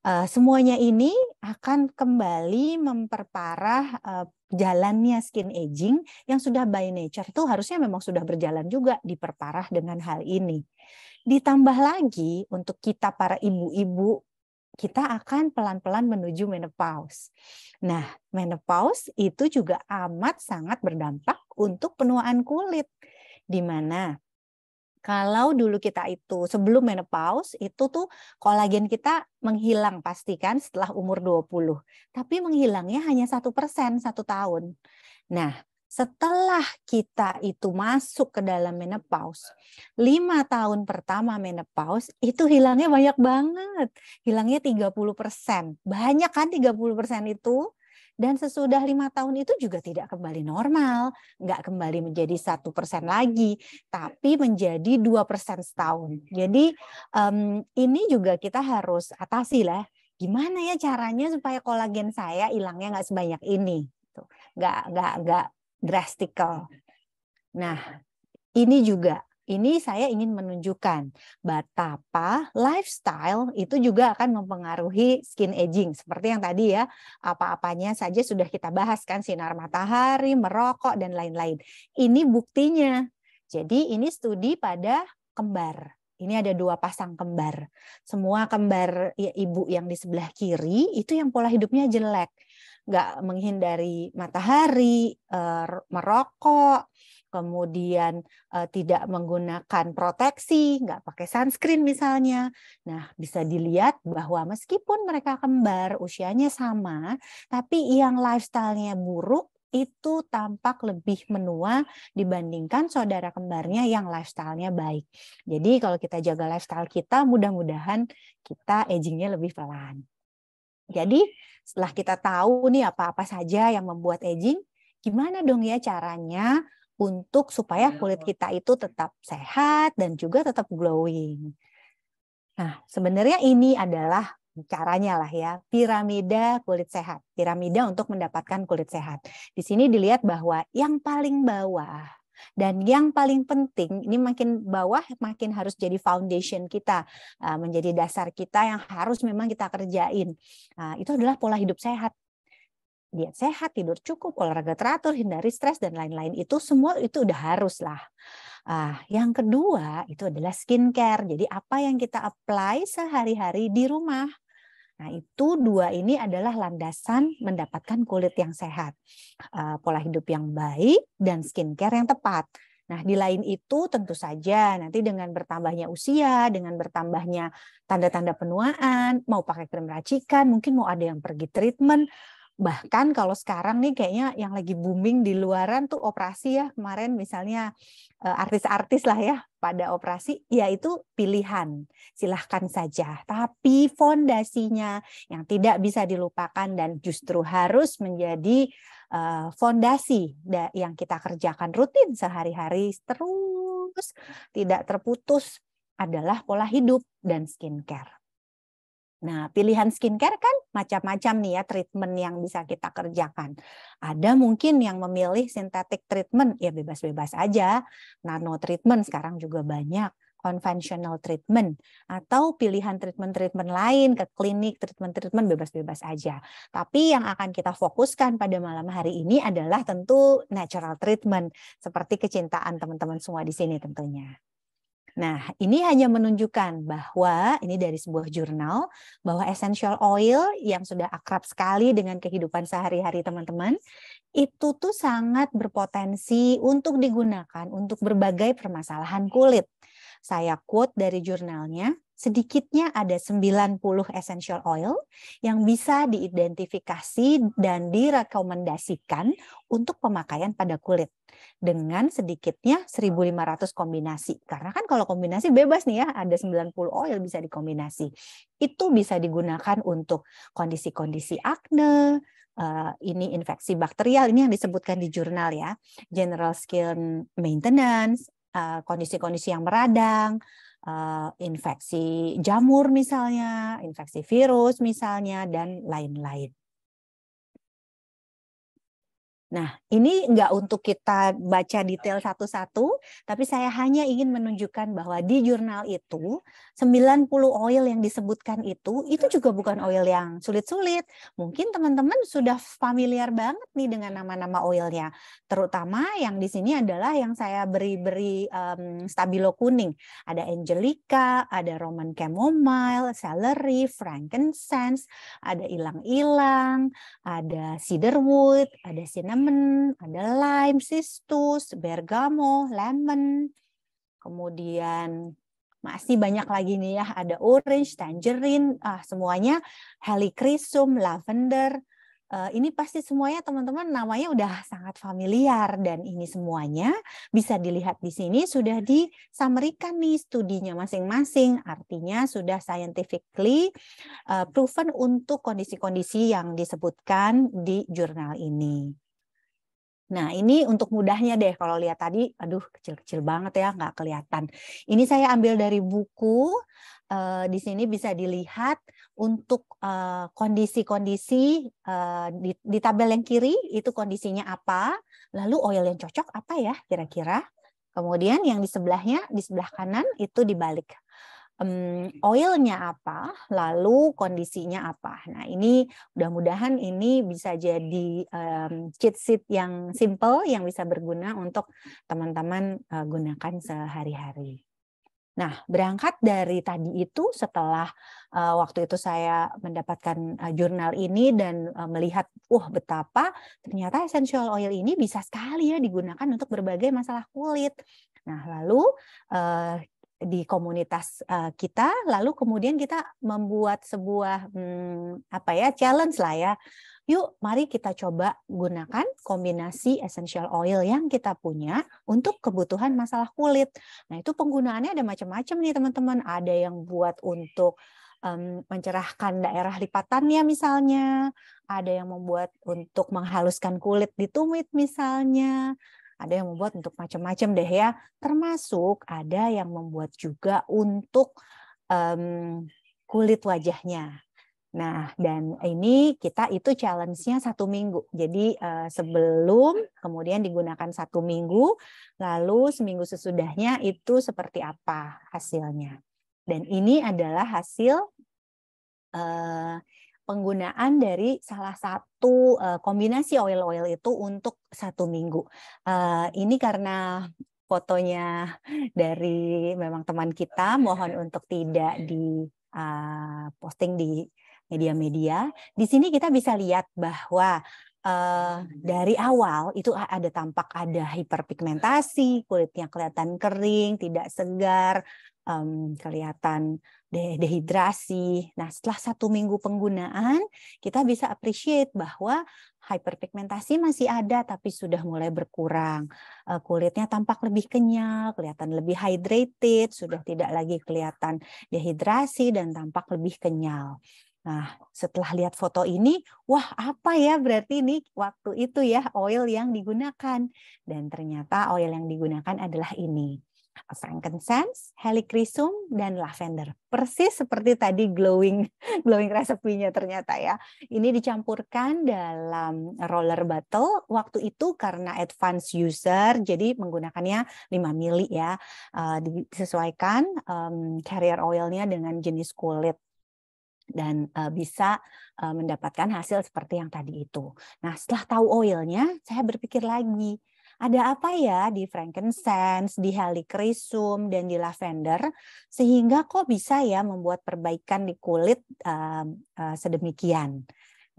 uh, semuanya ini akan kembali memperparah uh, jalannya skin aging yang sudah by nature tuh harusnya memang sudah berjalan juga diperparah dengan hal ini. Ditambah lagi untuk kita para ibu-ibu kita akan pelan-pelan menuju menopause. Nah, menopause itu juga amat sangat berdampak untuk penuaan kulit. Di mana kalau dulu kita itu sebelum menopause itu tuh kolagen kita menghilang pastikan setelah umur 20. Tapi menghilangnya hanya satu persen satu tahun. Nah, setelah kita itu masuk ke dalam menopause, lima tahun pertama menopause itu hilangnya banyak banget. Hilangnya 30 persen. Banyak kan 30 persen itu? Dan sesudah lima tahun itu juga tidak kembali normal, nggak kembali menjadi satu persen lagi, tapi menjadi dua persen setahun. Jadi um, ini juga kita harus atasi lah. Gimana ya caranya supaya kolagen saya hilangnya nggak sebanyak ini? Gitu. nggak nggak nggak drastikal. Nah, ini juga ini saya ingin menunjukkan betapa lifestyle itu juga akan mempengaruhi skin aging seperti yang tadi ya apa-apanya saja sudah kita bahas kan sinar matahari, merokok dan lain-lain. Ini buktinya. Jadi ini studi pada kembar. Ini ada dua pasang kembar. Semua kembar ya, ibu yang di sebelah kiri itu yang pola hidupnya jelek nggak menghindari matahari, eh, merokok, kemudian eh, tidak menggunakan proteksi, nggak pakai sunscreen misalnya. Nah, bisa dilihat bahwa meskipun mereka kembar, usianya sama, tapi yang lifestyle-nya buruk itu tampak lebih menua dibandingkan saudara kembarnya yang lifestyle-nya baik. Jadi kalau kita jaga lifestyle kita, mudah-mudahan kita aging-nya lebih pelan. Jadi setelah kita tahu nih apa-apa saja yang membuat aging, gimana dong ya caranya untuk supaya iya. kulit kita itu tetap sehat dan juga tetap glowing. Nah, sebenarnya ini adalah caranya lah ya, piramida kulit sehat. Piramida untuk mendapatkan kulit sehat. Di sini dilihat bahwa yang paling bawah dan yang paling penting, ini makin bawah makin harus jadi foundation kita, eh, menjadi dasar kita yang harus memang kita kerjain. Eh, itu adalah pola hidup sehat diet sehat, tidur cukup, olahraga teratur, hindari stres dan lain-lain itu semua itu udah harus lah. Uh, yang kedua itu adalah skincare. Jadi apa yang kita apply sehari-hari di rumah Nah, itu dua ini adalah landasan mendapatkan kulit yang sehat, eh, pola hidup yang baik, dan skincare yang tepat. Nah, di lain itu tentu saja nanti dengan bertambahnya usia, dengan bertambahnya tanda-tanda penuaan, mau pakai krim racikan, mungkin mau ada yang pergi treatment, bahkan kalau sekarang nih kayaknya yang lagi booming di luaran tuh operasi ya kemarin misalnya eh, artis-artis lah ya pada operasi ya itu pilihan silahkan saja tapi fondasinya yang tidak bisa dilupakan dan justru harus menjadi eh, fondasi yang kita kerjakan rutin sehari-hari terus tidak terputus adalah pola hidup dan skincare Nah, pilihan skincare kan macam-macam nih ya treatment yang bisa kita kerjakan. Ada mungkin yang memilih sintetik treatment, ya bebas-bebas aja. Nano treatment sekarang juga banyak conventional treatment atau pilihan treatment-treatment lain ke klinik treatment-treatment bebas-bebas aja. Tapi yang akan kita fokuskan pada malam hari ini adalah tentu natural treatment seperti kecintaan teman-teman semua di sini tentunya. Nah, ini hanya menunjukkan bahwa ini dari sebuah jurnal bahwa essential oil yang sudah akrab sekali dengan kehidupan sehari-hari teman-teman itu tuh sangat berpotensi untuk digunakan untuk berbagai permasalahan kulit. Saya quote dari jurnalnya, sedikitnya ada 90 essential oil yang bisa diidentifikasi dan direkomendasikan untuk pemakaian pada kulit dengan sedikitnya 1500 kombinasi. Karena kan kalau kombinasi bebas nih ya, ada 90 oil bisa dikombinasi. Itu bisa digunakan untuk kondisi-kondisi akne, eh, ini infeksi bakterial ini yang disebutkan di jurnal ya general skin maintenance eh, kondisi-kondisi yang meradang uh, infeksi jamur misalnya, infeksi virus misalnya, dan lain-lain. Nah, ini nggak untuk kita baca detail satu-satu, tapi saya hanya ingin menunjukkan bahwa di jurnal itu 90 oil yang disebutkan itu itu juga bukan oil yang sulit-sulit. Mungkin teman-teman sudah familiar banget nih dengan nama-nama oilnya. Terutama yang di sini adalah yang saya beri-beri um, stabilo kuning. Ada angelica, ada Roman chamomile, celery, frankincense, ada ilang-ilang, ada cedarwood, ada cinnamon lemon, ada lime, cistus, bergamo, lemon. Kemudian masih banyak lagi nih ya, ada orange, tangerine, ah semuanya helichrysum, lavender. Uh, ini pasti semuanya teman-teman namanya udah sangat familiar dan ini semuanya bisa dilihat di sini sudah disamerikan nih studinya masing-masing artinya sudah scientifically uh, proven untuk kondisi-kondisi yang disebutkan di jurnal ini. Nah, ini untuk mudahnya deh kalau lihat tadi, aduh kecil-kecil banget ya, nggak kelihatan. Ini saya ambil dari buku, e, di sini bisa dilihat untuk eh, kondisi-kondisi e, e, di, di tabel yang kiri itu kondisinya apa, lalu oil yang cocok apa ya kira-kira. Kemudian yang di sebelahnya, di sebelah kanan itu dibalik um, oilnya apa, lalu kondisinya apa. Nah, ini mudah-mudahan ini bisa jadi um, cheat sheet yang simple yang bisa berguna untuk teman-teman uh, gunakan sehari-hari. Nah, berangkat dari tadi itu setelah uh, waktu itu saya mendapatkan uh, jurnal ini dan uh, melihat, uh, betapa ternyata essential oil ini bisa sekali ya digunakan untuk berbagai masalah kulit. Nah, lalu uh, di komunitas uh, kita lalu kemudian kita membuat sebuah hmm, apa ya challenge lah ya yuk mari kita coba gunakan kombinasi essential oil yang kita punya untuk kebutuhan masalah kulit nah itu penggunaannya ada macam-macam nih teman-teman ada yang buat untuk um, mencerahkan daerah lipatannya misalnya, ada yang membuat untuk menghaluskan kulit di tumit misalnya, ada yang membuat untuk macam-macam deh ya. Termasuk ada yang membuat juga untuk um, kulit wajahnya. Nah, dan ini kita itu challenge-nya satu minggu. Jadi eh, sebelum, kemudian digunakan satu minggu, lalu seminggu sesudahnya itu seperti apa hasilnya. Dan ini adalah hasil eh, penggunaan dari salah satu uh, kombinasi oil-oil itu untuk satu minggu. Uh, ini karena fotonya dari memang teman kita, mohon untuk tidak di uh, posting di media-media. Di sini kita bisa lihat bahwa Uh, dari awal itu ada tampak ada hiperpigmentasi kulitnya kelihatan kering tidak segar um, kelihatan dehidrasi. Nah, setelah satu minggu penggunaan, kita bisa appreciate bahwa hyperpigmentasi masih ada tapi sudah mulai berkurang. Eh, kulitnya tampak lebih kenyal, kelihatan lebih hydrated, sudah tidak lagi kelihatan dehidrasi dan tampak lebih kenyal. Nah, setelah lihat foto ini, wah apa ya berarti ini waktu itu ya oil yang digunakan. Dan ternyata oil yang digunakan adalah ini frankincense, helichrysum, dan lavender. Persis seperti tadi glowing glowing resepinya ternyata ya. Ini dicampurkan dalam roller bottle waktu itu karena advance user jadi menggunakannya 5 mili ya. Eh, disesuaikan carrier oilnya dengan jenis kulit dan eh, bisa eh, mendapatkan hasil seperti yang tadi itu. Nah, setelah tahu oilnya, saya berpikir lagi, ada apa ya di frankincense, di helichrysum, dan di lavender, sehingga kok bisa ya membuat perbaikan di kulit uh, uh, sedemikian.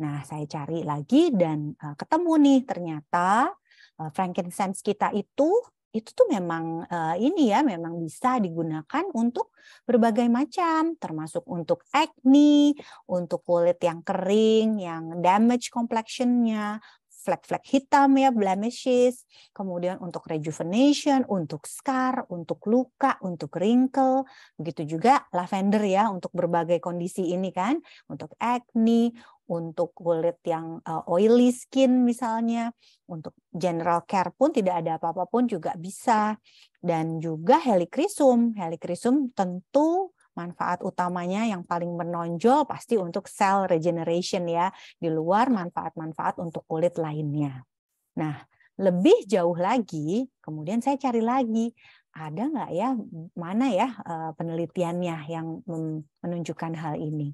Nah, saya cari lagi dan uh, ketemu nih ternyata uh, frankincense kita itu itu tuh memang uh, ini ya memang bisa digunakan untuk berbagai macam termasuk untuk acne, untuk kulit yang kering, yang damage complexionnya, flek-flek hitam ya, blemishes, kemudian untuk rejuvenation, untuk scar, untuk luka, untuk wrinkle, begitu juga lavender ya untuk berbagai kondisi ini kan, untuk acne, untuk kulit yang eh, oily skin misalnya, untuk general care pun tidak ada apa-apa pun juga bisa dan juga helikrisum. Helikrisum tentu manfaat utamanya yang paling menonjol pasti untuk cell regeneration ya, di luar manfaat-manfaat untuk kulit lainnya. Nah, lebih jauh lagi, kemudian saya cari lagi, ada nggak ya, mana ya eh, penelitiannya yang menunjukkan hal ini.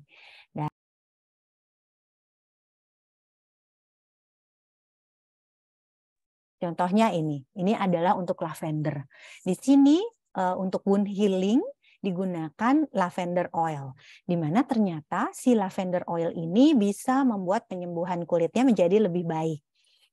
Contohnya ini, ini adalah untuk lavender. Di sini eh, untuk wound healing digunakan lavender oil, di mana ternyata si lavender oil ini bisa membuat penyembuhan kulitnya menjadi lebih baik.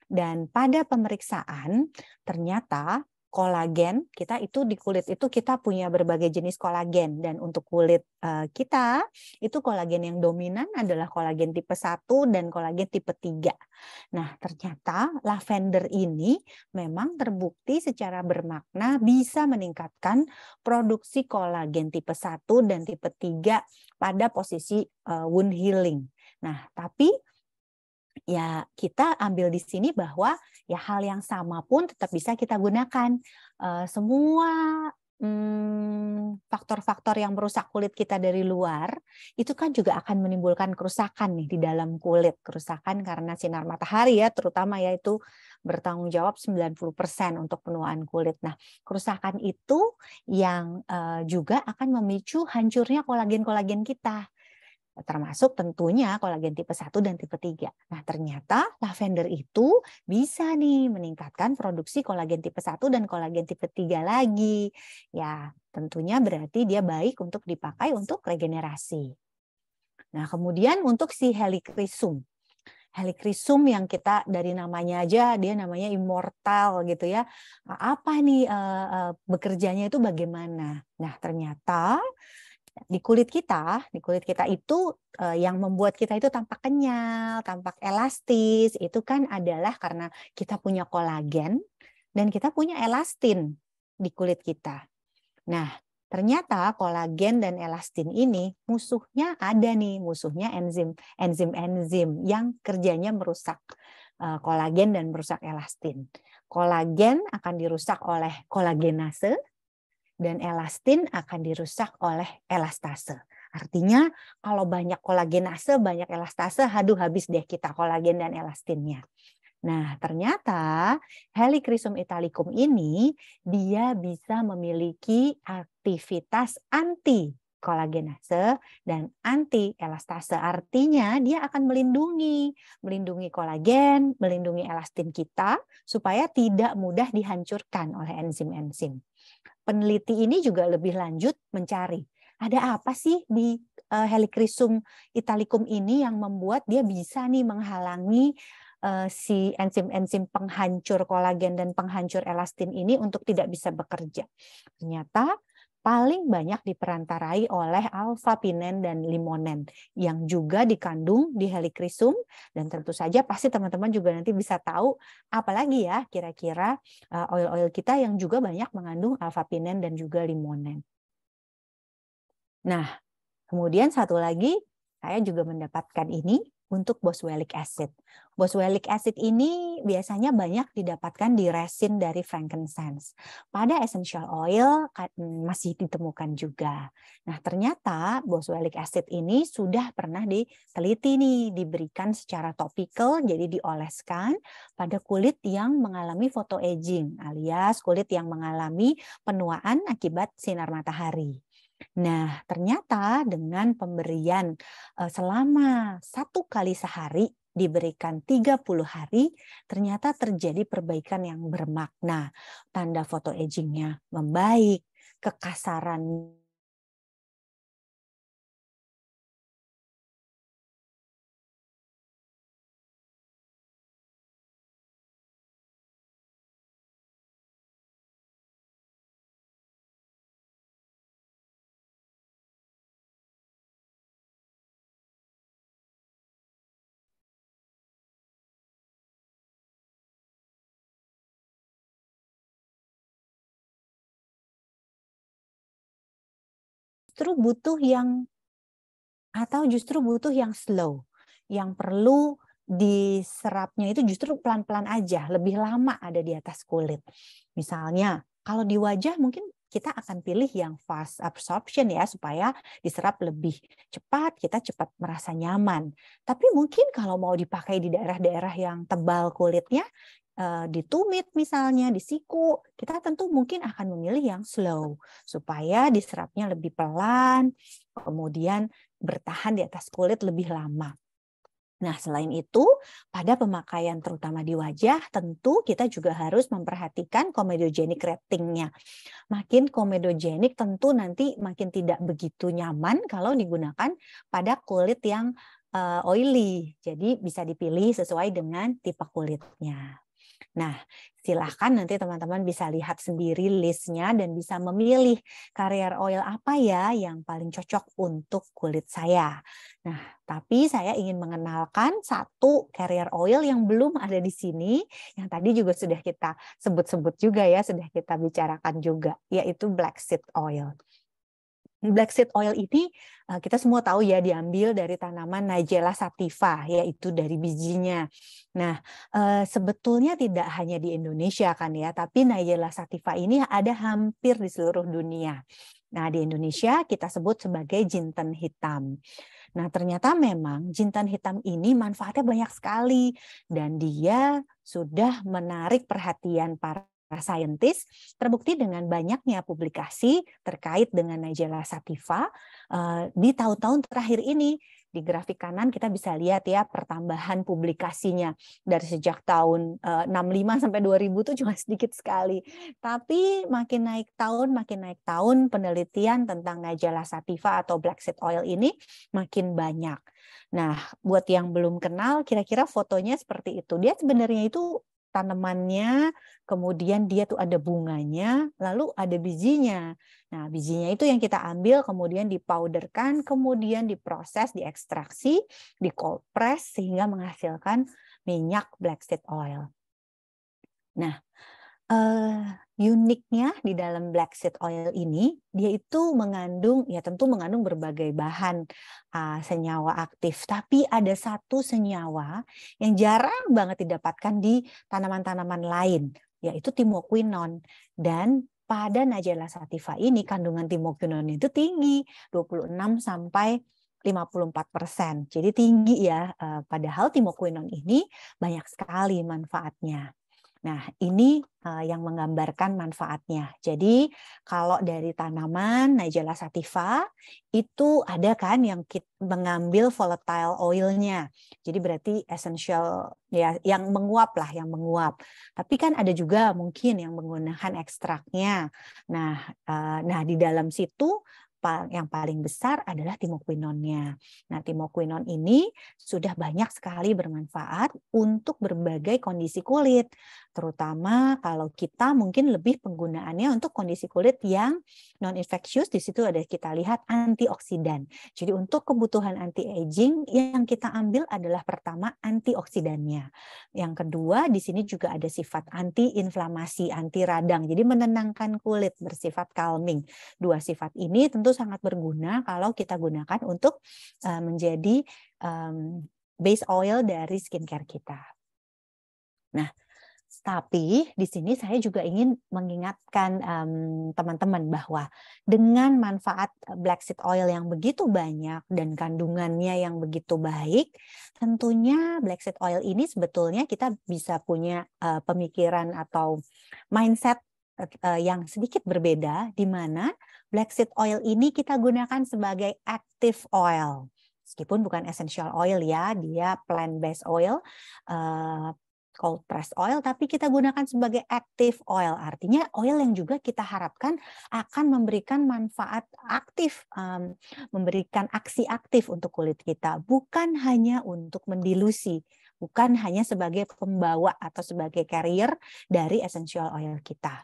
Dan pada pemeriksaan ternyata kolagen kita itu di kulit itu kita punya berbagai jenis kolagen dan untuk kulit uh, kita itu kolagen yang dominan adalah kolagen tipe 1 dan kolagen tipe 3. Nah, ternyata lavender ini memang terbukti secara bermakna bisa meningkatkan produksi kolagen tipe 1 dan tipe 3 pada posisi uh, wound healing. Nah, tapi ya kita ambil di sini bahwa ya hal yang sama pun tetap bisa kita gunakan. Uh, semua mmm, faktor-faktor hmm, yang merusak kulit kita dari luar itu kan juga akan menimbulkan kerusakan nih di dalam kulit. Kerusakan karena sinar matahari ya terutama ya itu bertanggung jawab 90% untuk penuaan kulit. Nah, kerusakan itu yang uh, juga akan memicu hancurnya kolagen-kolagen kita termasuk tentunya kolagen tipe 1 dan tipe 3. Nah, ternyata lavender itu bisa nih meningkatkan produksi kolagen tipe 1 dan kolagen tipe 3 lagi. Ya, tentunya berarti dia baik untuk dipakai untuk regenerasi. Nah, kemudian untuk si helichrysum. Helichrysum yang kita dari namanya aja dia namanya immortal gitu ya. Apa nih eh, eh, bekerjanya itu bagaimana? Nah, ternyata di kulit kita, di kulit kita itu eh, yang membuat kita itu tampak kenyal, tampak elastis, itu kan adalah karena kita punya kolagen dan kita punya elastin di kulit kita. Nah, ternyata kolagen dan elastin ini musuhnya ada nih, musuhnya enzim enzim-enzim yang kerjanya merusak eh, kolagen dan merusak elastin. Kolagen akan dirusak oleh kolagenase dan elastin akan dirusak oleh elastase. Artinya kalau banyak kolagenase, banyak elastase, haduh habis deh kita kolagen dan elastinnya. Nah, ternyata helikrisum italicum ini dia bisa memiliki aktivitas anti kolagenase dan anti elastase. Artinya dia akan melindungi, melindungi kolagen, melindungi elastin kita supaya tidak mudah dihancurkan oleh enzim-enzim peneliti ini juga lebih lanjut mencari ada apa sih di eh, Helichrysum italicum ini yang membuat dia bisa nih menghalangi eh, si enzim-enzim penghancur kolagen dan penghancur elastin ini untuk tidak bisa bekerja. Ternyata paling banyak diperantarai oleh alfa pinen dan limonen yang juga dikandung di helikrisum dan tentu saja pasti teman-teman juga nanti bisa tahu apalagi ya kira-kira eh, oil-oil kita yang juga banyak mengandung alfa pinen dan juga limonen. Nah, kemudian satu lagi saya juga mendapatkan ini untuk boswellic acid. Boswellic acid ini biasanya banyak didapatkan di resin dari frankincense. Pada essential oil kan, hmm, masih ditemukan juga. Nah, ternyata boswellic acid ini sudah pernah diteliti nih, diberikan secara topical, jadi dioleskan pada kulit yang mengalami photoaging alias kulit yang mengalami penuaan akibat sinar matahari. Nah, ternyata dengan pemberian selama satu kali sehari diberikan 30 hari, ternyata terjadi perbaikan yang bermakna. Tanda foto agingnya membaik, kekasaran justru butuh yang atau justru butuh yang slow, yang perlu diserapnya itu justru pelan-pelan aja, lebih lama ada di atas kulit. Misalnya, kalau di wajah mungkin kita akan pilih yang fast absorption ya supaya diserap lebih cepat, kita cepat merasa nyaman. Tapi mungkin kalau mau dipakai di daerah-daerah yang tebal kulitnya, eh, di tumit misalnya, di siku, kita tentu mungkin akan memilih yang slow supaya diserapnya lebih pelan, kemudian bertahan di atas kulit lebih lama. Nah, selain itu, pada pemakaian terutama di wajah, tentu kita juga harus memperhatikan komedogenik ratingnya. Makin komedogenik tentu nanti makin tidak begitu nyaman kalau digunakan pada kulit yang eh, oily. Jadi bisa dipilih sesuai dengan tipe kulitnya. Nah, silahkan nanti teman-teman bisa lihat sendiri listnya dan bisa memilih karier oil apa ya yang paling cocok untuk kulit saya. Nah, tapi saya ingin mengenalkan satu carrier oil yang belum ada di sini, yang tadi juga sudah kita sebut-sebut juga ya, sudah kita bicarakan juga, yaitu black seed oil black seed oil ini eh, kita semua tahu ya diambil dari tanaman Nigella sativa yaitu dari bijinya. Nah, eh, sebetulnya tidak hanya di Indonesia kan ya, tapi Nigella sativa ini ada hampir di seluruh dunia. Nah, di Indonesia kita sebut sebagai jinten hitam. Nah, ternyata memang jintan hitam ini manfaatnya banyak sekali dan dia sudah menarik perhatian para Scientist terbukti dengan banyaknya publikasi terkait dengan Nigella sativa uh, di tahun-tahun terakhir ini. Di grafik kanan kita bisa lihat ya pertambahan publikasinya dari sejak tahun uh, eh, 65 sampai 2000 itu cuma sedikit sekali. Tapi makin naik tahun, makin naik tahun penelitian tentang Nigella sativa atau black seed oil ini makin banyak. Nah, buat yang belum kenal, kira-kira fotonya seperti itu. Dia sebenarnya itu tanamannya, kemudian dia tuh ada bunganya, lalu ada bijinya. Nah, bijinya itu yang kita ambil, kemudian dipowderkan, kemudian diproses, diekstraksi, di cold press sehingga menghasilkan minyak black seed oil. Nah, eh, uniknya di dalam black seed oil ini dia itu mengandung ya tentu mengandung berbagai bahan uh, senyawa aktif tapi ada satu senyawa yang jarang banget didapatkan di tanaman-tanaman lain yaitu timokuinon dan pada Nigella sativa ini kandungan timoquinon itu tinggi 26 sampai 54 persen. Jadi tinggi ya, eh, padahal timokuinon ini banyak sekali manfaatnya. Nah, ini eh, yang menggambarkan manfaatnya. Jadi, kalau dari tanaman Nigella sativa itu ada kan yang mengambil volatile oilnya. Jadi berarti essential ya yang menguap lah, yang menguap. Tapi kan ada juga mungkin yang menggunakan ekstraknya. Nah, eh, nah di dalam situ yang paling besar adalah timokuinonnya. Nah, timokuinon ini sudah banyak sekali bermanfaat untuk berbagai kondisi kulit, terutama kalau kita mungkin lebih penggunaannya untuk kondisi kulit yang non infectious di situ ada kita lihat antioksidan. Jadi untuk kebutuhan anti aging yang kita ambil adalah pertama antioksidannya. Yang kedua di sini juga ada sifat anti inflamasi, anti radang. Jadi menenangkan kulit bersifat calming. Dua sifat ini tentu sangat berguna kalau kita gunakan untuk uh, menjadi um, base oil dari skincare kita. Nah, tapi di sini saya juga ingin mengingatkan teman-teman um, bahwa dengan manfaat black seed oil yang begitu banyak dan kandungannya yang begitu baik, tentunya black seed oil ini sebetulnya kita bisa punya uh, pemikiran atau mindset uh, yang sedikit berbeda di mana black seed oil ini kita gunakan sebagai active oil. Meskipun bukan essential oil ya, dia plant based oil, uh, cold press oil, tapi kita gunakan sebagai active oil. Artinya oil yang juga kita harapkan akan memberikan manfaat aktif, um, memberikan aksi aktif untuk kulit kita, bukan hanya untuk mendilusi bukan hanya sebagai pembawa atau sebagai carrier dari essential oil kita.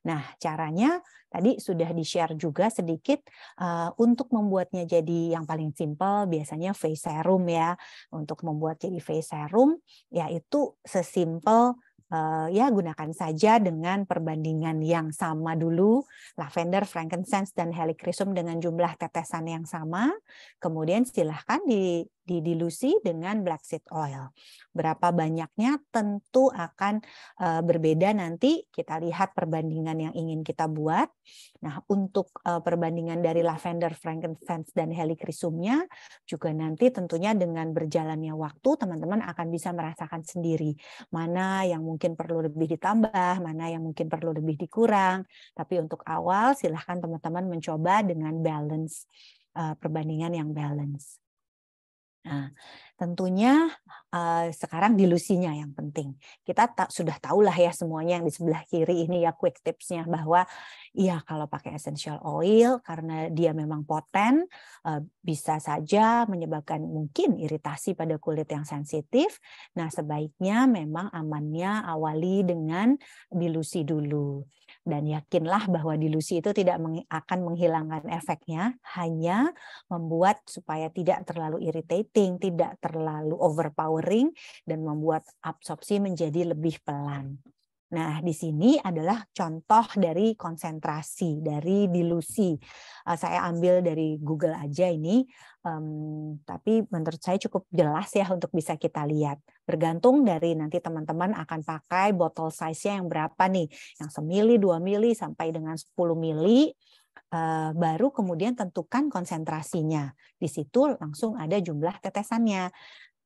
Nah, caranya tadi sudah di-share juga sedikit uh, untuk membuatnya jadi yang paling simple biasanya face serum ya. Untuk membuat jadi face serum yaitu sesimpel uh, ya gunakan saja dengan perbandingan yang sama dulu lavender, frankincense dan helichrysum dengan jumlah tetesan yang sama. Kemudian silahkan di didilusi dengan black seed oil. Berapa banyaknya tentu akan uh, berbeda nanti kita lihat perbandingan yang ingin kita buat. Nah, untuk uh, perbandingan dari lavender, frankincense dan helichrysumnya juga nanti tentunya dengan berjalannya waktu teman-teman akan bisa merasakan sendiri mana yang mungkin perlu lebih ditambah, mana yang mungkin perlu lebih dikurang. Tapi untuk awal silahkan teman-teman mencoba dengan balance eh, perbandingan yang balance. Nah, tentunya uh, sekarang dilusinya yang penting. Kita ta sudah tahulah ya semuanya yang di sebelah kiri ini ya quick tipsnya bahwa ya kalau pakai essential oil karena dia memang poten uh, eh, bisa saja menyebabkan mungkin iritasi pada kulit yang sensitif. Nah sebaiknya memang amannya awali dengan dilusi dulu. Dan yakinlah bahwa dilusi itu tidak akan menghilangkan efeknya, hanya membuat supaya tidak terlalu irritating, tidak terlalu overpowering, dan membuat absorpsi menjadi lebih pelan. Nah, di sini adalah contoh dari konsentrasi, dari dilusi. Eh, saya ambil dari Google aja ini, mmm, tapi menurut saya cukup jelas ya untuk bisa kita lihat. Bergantung dari nanti teman-teman akan pakai botol size-nya yang berapa nih. Yang semili, dua mili, sampai dengan 10 mili. Eh, baru kemudian tentukan konsentrasinya. Di situ langsung ada jumlah tetesannya.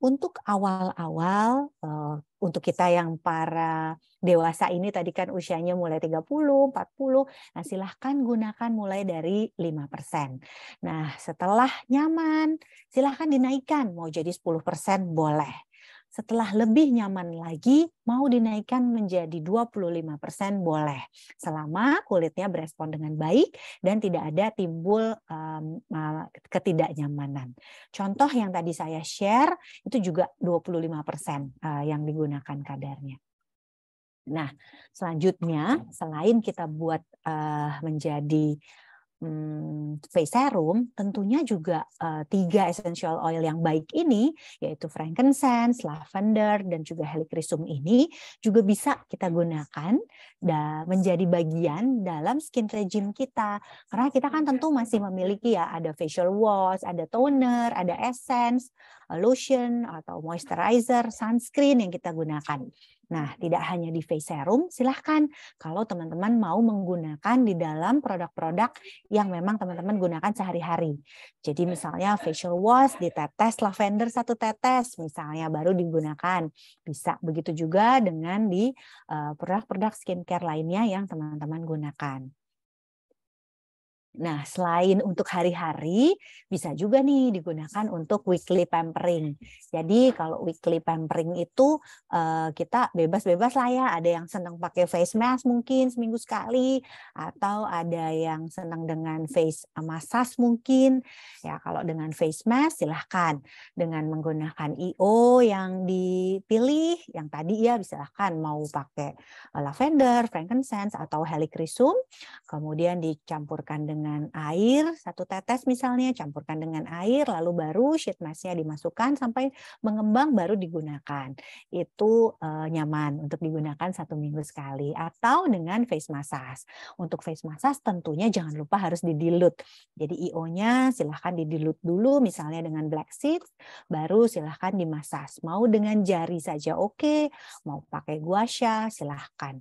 Untuk awal-awal, eh, untuk kita yang para dewasa ini tadi kan usianya mulai 30, 40, nah silahkan gunakan mulai dari 5%. Nah setelah nyaman, silahkan dinaikkan, mau jadi 10% boleh. Setelah lebih nyaman lagi, mau dinaikkan menjadi 25% boleh. Selama kulitnya berespon dengan baik dan tidak ada timbul um, ketidaknyamanan. Contoh yang tadi saya share itu juga 25% uh, yang digunakan kadarnya. Nah, selanjutnya selain kita buat uh, menjadi hmm, face serum tentunya juga uh, tiga essential oil yang baik ini yaitu frankincense, lavender dan juga helichrysum ini juga bisa kita gunakan dan menjadi bagian dalam skin regime kita karena kita kan tentu masih memiliki ya ada facial wash, ada toner, ada essence, lotion atau moisturizer, sunscreen yang kita gunakan. Nah, tidak hanya di face serum, silahkan kalau teman-teman mau menggunakan di dalam produk-produk yang memang teman-teman gunakan sehari-hari. Jadi misalnya facial wash ditetes lavender satu tetes misalnya baru digunakan. Bisa begitu juga dengan di eh, produk-produk skincare lainnya yang teman-teman gunakan. Nah, selain untuk hari-hari, bisa juga nih digunakan untuk weekly pampering. Jadi kalau weekly pampering itu eh, kita bebas-bebas lah ya. Ada yang senang pakai face mask mungkin seminggu sekali, atau ada yang senang dengan face massage mungkin. Ya kalau dengan face mask silahkan. Dengan menggunakan IO yang dipilih, yang tadi ya silahkan mau pakai lavender, frankincense, atau helichrysum. Kemudian dicampurkan dengan dengan air, satu tetes misalnya, campurkan dengan air, lalu baru sheet masknya dimasukkan sampai mengembang baru digunakan. Itu uh, nyaman untuk digunakan satu minggu sekali. Atau dengan face massage. Untuk face massage tentunya jangan lupa harus didilut. Jadi IO-nya silahkan didilut dulu misalnya dengan black seeds, baru silahkan dimasas Mau dengan jari saja oke, okay. mau pakai gua sha silahkan.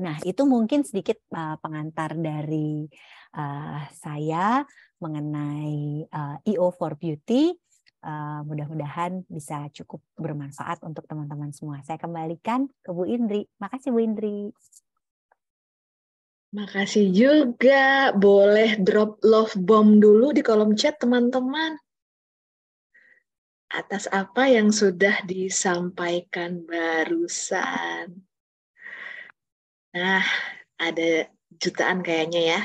Nah, itu mungkin sedikit uh, pengantar dari uh, saya mengenai uh, eh, EO for Beauty. Uh, mudah-mudahan bisa cukup bermanfaat untuk teman-teman semua. Saya kembalikan ke Bu Indri. Makasih Bu Indri. Makasih juga. Boleh drop love bomb dulu di kolom chat teman-teman. Atas apa yang sudah disampaikan barusan. Nah, ada jutaan kayaknya ya.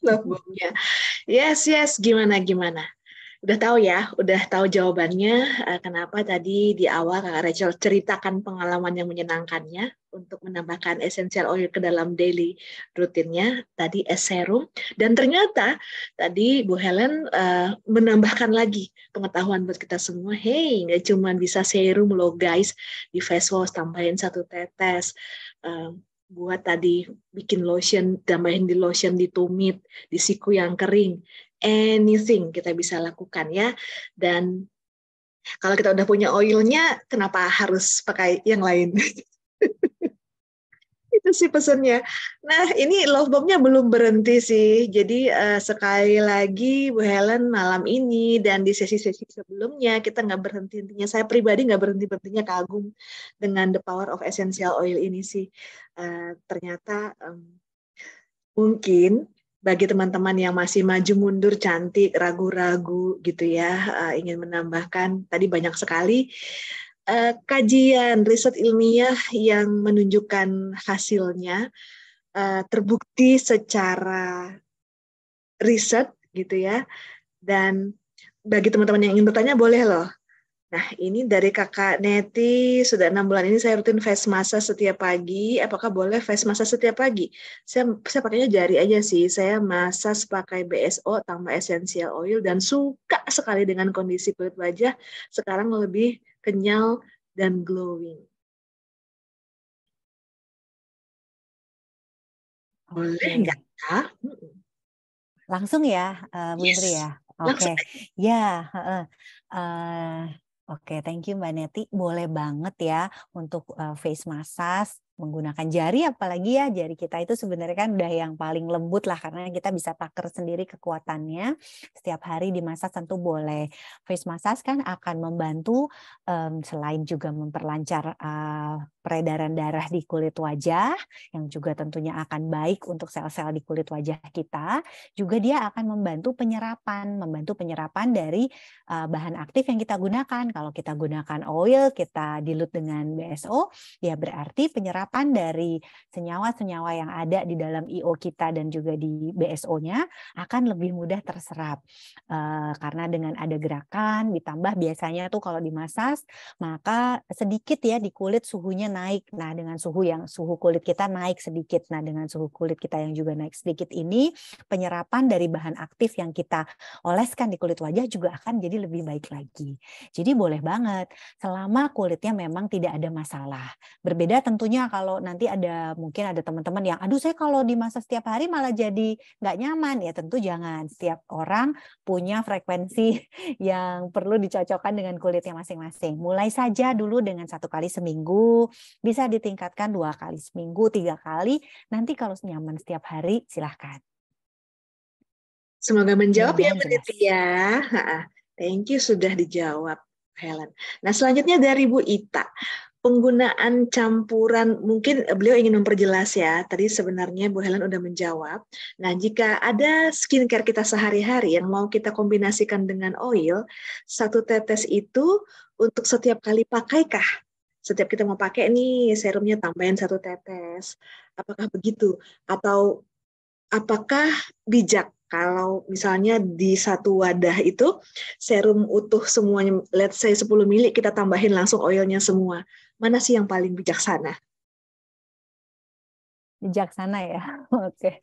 Lombongnya. Yes, yes. Gimana, gimana? udah tahu ya, udah tahu jawabannya eh, kenapa tadi di awal Kak Rachel ceritakan pengalaman yang menyenangkannya untuk menambahkan essential oil ke dalam daily rutinnya tadi es serum dan ternyata tadi Bu Helen uh, menambahkan lagi pengetahuan buat kita semua. Hey, nggak cuma bisa serum lo guys di face wash tambahin satu tetes. Uh, buat tadi bikin lotion, tambahin di lotion di tumit, di siku yang kering, anything kita bisa lakukan ya. Dan kalau kita udah punya oilnya, kenapa harus pakai yang lain? itu sih pesannya. Nah, ini love bombnya belum berhenti sih. Jadi uh, sekali lagi Bu Helen malam ini dan di sesi-sesi sebelumnya kita nggak berhenti intinya. Saya pribadi nggak berhenti berhentinya kagum dengan the power of essential oil ini sih. Uh, ternyata um, mungkin bagi teman-teman yang masih maju mundur cantik ragu-ragu gitu ya uh, ingin menambahkan tadi banyak sekali uh, kajian riset ilmiah yang menunjukkan hasilnya uh, terbukti secara riset gitu ya dan bagi teman-teman yang ingin bertanya boleh loh Nah, ini dari Kakak Neti, sudah enam bulan ini saya rutin face massa setiap pagi. Apakah boleh face massa setiap pagi? Saya, saya pakainya jari aja sih. Saya massage pakai BSO tambah essential oil dan suka sekali dengan kondisi kulit wajah sekarang lebih kenyal dan glowing. Boleh nggak? Langsung ya, uh, Bu yes. ya. Oke, okay. ya. Uh, uh, Oke, thank you Mbak Neti. Boleh banget ya untuk uh, face massage menggunakan jari apalagi ya jari kita itu sebenarnya kan udah yang paling lembut lah karena kita bisa taker sendiri kekuatannya setiap hari di masa tentu boleh face massage kan akan membantu um, selain juga memperlancar uh, peredaran darah di kulit wajah yang juga tentunya akan baik untuk sel-sel di kulit wajah kita juga dia akan membantu penyerapan membantu penyerapan dari uh, bahan aktif yang kita gunakan kalau kita gunakan oil kita dilut dengan BSO ya berarti penyerapan pendapatan dari senyawa-senyawa yang ada di dalam IO kita dan juga di BSO-nya akan lebih mudah terserap. e, karena dengan ada gerakan ditambah biasanya tuh kalau dimasas maka sedikit ya di kulit suhunya naik. Nah, dengan suhu yang suhu kulit kita naik sedikit. Nah, dengan suhu kulit kita yang juga naik sedikit ini penyerapan dari bahan aktif yang kita oleskan di kulit wajah juga akan jadi lebih baik lagi. Jadi boleh banget selama kulitnya memang tidak ada masalah. Berbeda tentunya kalau kalau nanti ada mungkin ada teman-teman yang aduh saya kalau di masa setiap hari malah jadi nggak nyaman ya tentu jangan setiap orang punya frekuensi yang perlu dicocokkan dengan kulitnya masing-masing mulai saja dulu dengan satu kali seminggu bisa ditingkatkan dua kali seminggu tiga kali nanti kalau nyaman setiap hari silahkan Semoga menjawab ya, ya ya. Thank you sudah dijawab Helen. Nah selanjutnya dari Bu Ita penggunaan campuran mungkin beliau ingin memperjelas ya. Tadi sebenarnya Bu Helen udah menjawab. Nah, jika ada skincare kita sehari-hari yang mau kita kombinasikan dengan oil, satu tetes itu untuk setiap kali pakaikah? Setiap kita mau pakai nih serumnya tambahin satu tetes. Apakah begitu? Atau apakah bijak kalau misalnya di satu wadah itu serum utuh semuanya, let's say 10 mili, kita tambahin langsung oilnya semua. Mana sih yang paling bijaksana? Bijaksana ya, oke. Okay.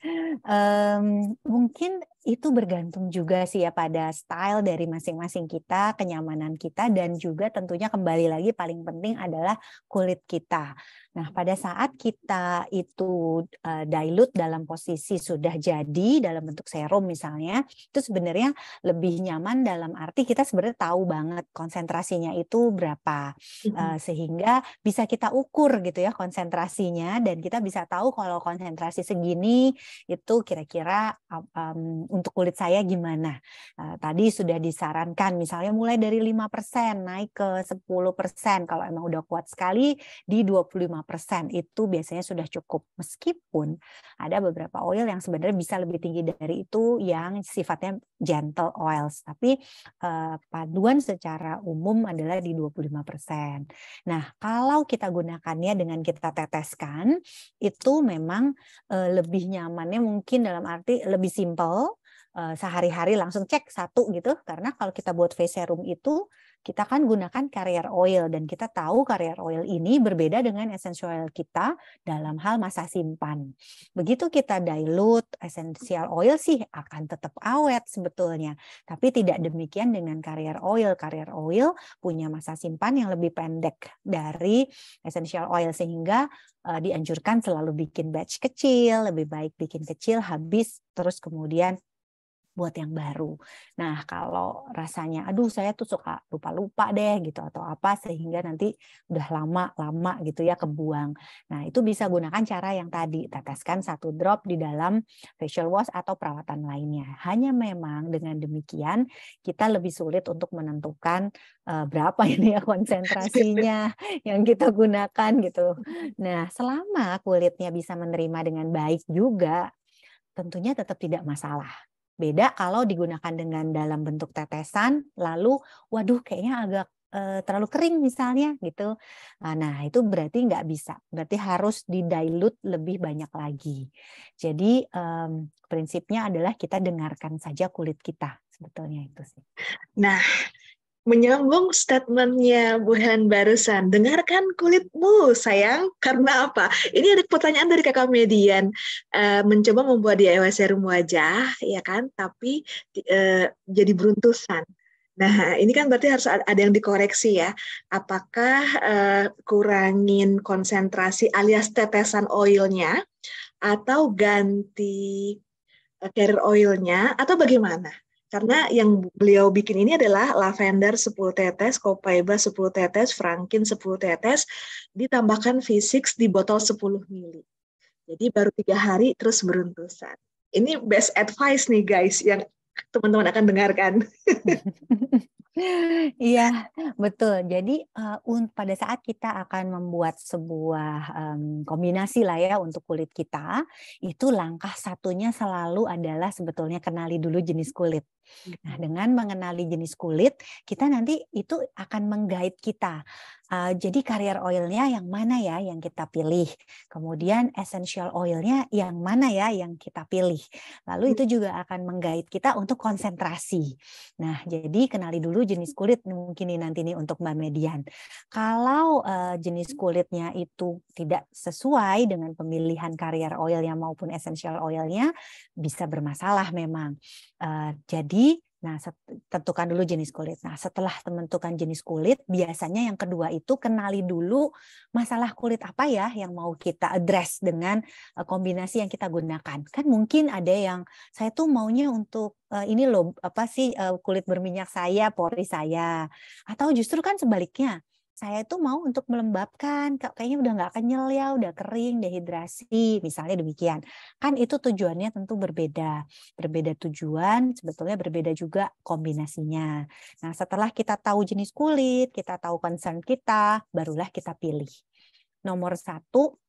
Um, mungkin itu bergantung juga sih ya pada style dari masing-masing kita, kenyamanan kita, dan juga tentunya kembali lagi paling penting adalah kulit kita. Nah, pada saat kita itu uh, dilute dalam posisi sudah jadi dalam bentuk serum misalnya, itu sebenarnya lebih nyaman dalam arti kita sebenarnya tahu banget konsentrasinya itu berapa. Uh, sehingga bisa kita ukur gitu ya konsentrasinya dan kita bisa tahu kalau konsentrasi segini itu kira-kira um, untuk kulit saya gimana. Uh, tadi sudah disarankan misalnya mulai dari 5% naik ke 10% kalau emang udah kuat sekali di 25 itu biasanya sudah cukup. Meskipun ada beberapa oil yang sebenarnya bisa lebih tinggi dari itu yang sifatnya gentle oils, tapi eh, paduan secara umum adalah di 25%. Nah, kalau kita gunakannya dengan kita teteskan, itu memang eh, lebih nyamannya mungkin dalam arti lebih simple, eh, sehari-hari langsung cek satu gitu karena kalau kita buat face serum itu kita kan gunakan carrier oil dan kita tahu carrier oil ini berbeda dengan essential oil kita dalam hal masa simpan. Begitu kita dilute essential oil sih akan tetap awet sebetulnya, tapi tidak demikian dengan carrier oil. Carrier oil punya masa simpan yang lebih pendek dari essential oil sehingga uh, dianjurkan selalu bikin batch kecil, lebih baik bikin kecil habis terus kemudian buat yang baru. Nah, kalau rasanya aduh saya tuh suka lupa-lupa deh gitu atau apa sehingga nanti udah lama-lama gitu ya kebuang. Nah, itu bisa gunakan cara yang tadi, teteskan satu drop di dalam facial wash atau perawatan lainnya. Hanya memang dengan demikian kita lebih sulit untuk menentukan uh, berapa ini ya konsentrasinya yang kita gunakan gitu. Nah, selama kulitnya bisa menerima dengan baik juga, tentunya tetap tidak masalah. Beda kalau digunakan dengan dalam bentuk tetesan, lalu waduh kayaknya agak e, terlalu kering misalnya gitu. Ah, nah itu berarti nggak bisa, berarti harus didailut lebih banyak lagi. Jadi e, prinsipnya adalah kita dengarkan saja kulit kita sebetulnya itu sih. Nah menyambung statementnya Bu Helen barusan, dengarkan kulitmu sayang, karena apa? Ini ada pertanyaan dari kakak median, e, mencoba membuat DIY serum wajah, ya kan? Tapi e, jadi beruntusan. Nah, ini kan berarti harus ada yang dikoreksi ya. Apakah e, kurangin konsentrasi alias tetesan oilnya, atau ganti carrier oilnya, atau bagaimana? karena yang beliau bikin ini adalah lavender 10 tetes, copaiba 10 tetes, frankin 10 tetes, ditambahkan V6 di botol 10 mili. Jadi baru tiga hari terus beruntusan. Ini best advice nih guys yang teman-teman akan dengarkan. Iya, betul. Jadi uh, pada saat kita akan membuat sebuah um, kombinasi lah ya untuk kulit kita, itu langkah satunya selalu adalah sebetulnya kenali dulu jenis kulit. Nah, dengan mengenali jenis kulit, kita nanti itu akan menggait kita. Uh, jadi carrier oilnya yang mana ya yang kita pilih, kemudian essential oilnya yang mana ya yang kita pilih. Lalu mm. itu juga akan menggait kita untuk konsentrasi. Nah, jadi kenali dulu jenis mm. kulit mungkin ini nanti nih untuk Mbak Median. Kalau uh, jenis mm. kulitnya itu tidak sesuai dengan pemilihan carrier oilnya maupun essential oilnya, bisa bermasalah memang. Uh, jadi lagi. Nah, tentukan dulu jenis kulit. Nah, setelah menentukan jenis kulit, biasanya yang kedua itu kenali dulu masalah kulit apa ya yang mau kita address dengan eh, kombinasi yang kita gunakan. Kan mungkin ada yang saya tuh maunya untuk eh, ini loh apa sih eh, kulit berminyak saya, pori saya. Atau justru kan sebaliknya, saya itu mau untuk melembabkan, kayaknya udah nggak kenyal ya, udah kering, dehidrasi, misalnya demikian. Kan itu tujuannya tentu berbeda. Berbeda tujuan, sebetulnya berbeda juga kombinasinya. Nah, setelah kita tahu jenis kulit, kita tahu concern kita, barulah kita pilih. Nomor satu,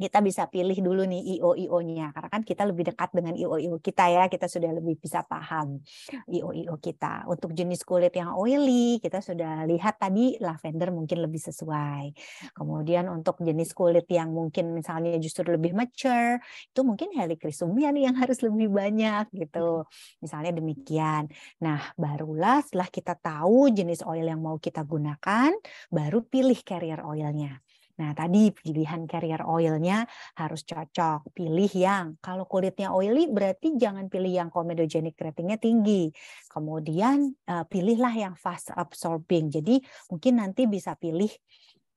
kita bisa pilih dulu nih IO-IO-nya karena kan kita lebih dekat dengan IO-IO kita ya kita sudah lebih bisa paham IO-IO kita untuk jenis kulit yang oily kita sudah lihat tadi lavender mungkin lebih sesuai kemudian untuk jenis kulit yang mungkin misalnya justru lebih mature itu mungkin helichrysum ya nih yang harus lebih banyak gitu misalnya demikian nah barulah setelah kita tahu jenis oil yang mau kita gunakan baru pilih carrier oilnya Nah, tadi pilihan carrier oilnya harus cocok. Pilih yang, kalau kulitnya oily berarti jangan pilih yang comedogenic ratingnya tinggi. Kemudian eh, pilihlah yang fast absorbing. Jadi mungkin nanti bisa pilih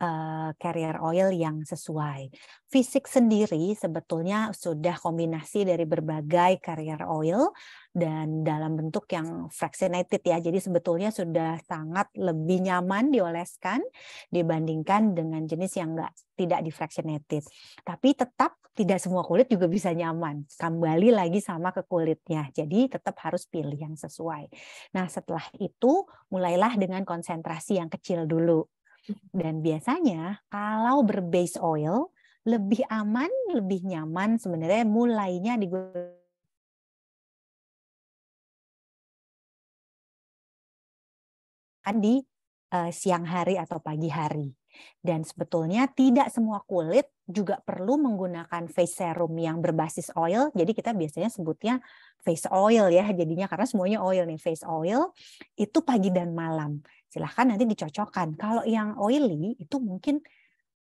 Eh, carrier oil yang sesuai. Fisik sendiri sebetulnya sudah kombinasi dari berbagai carrier oil dan dalam bentuk yang fractionated ya. Jadi sebetulnya sudah sangat lebih nyaman dioleskan dibandingkan dengan jenis yang enggak tidak difractionated. Tapi tetap tidak semua kulit juga bisa nyaman. Kembali lagi sama ke kulitnya. Jadi tetap harus pilih yang sesuai. Nah, setelah itu mulailah dengan konsentrasi yang kecil dulu. Dan biasanya kalau berbase oil lebih aman, lebih nyaman sebenarnya mulainya digunakan di uh, siang hari atau pagi hari. Dan sebetulnya tidak semua kulit juga perlu menggunakan face serum yang berbasis oil. Jadi kita biasanya sebutnya face oil ya jadinya karena semuanya oil nih face oil itu pagi dan malam. Silahkan nanti dicocokkan. Kalau yang oily itu mungkin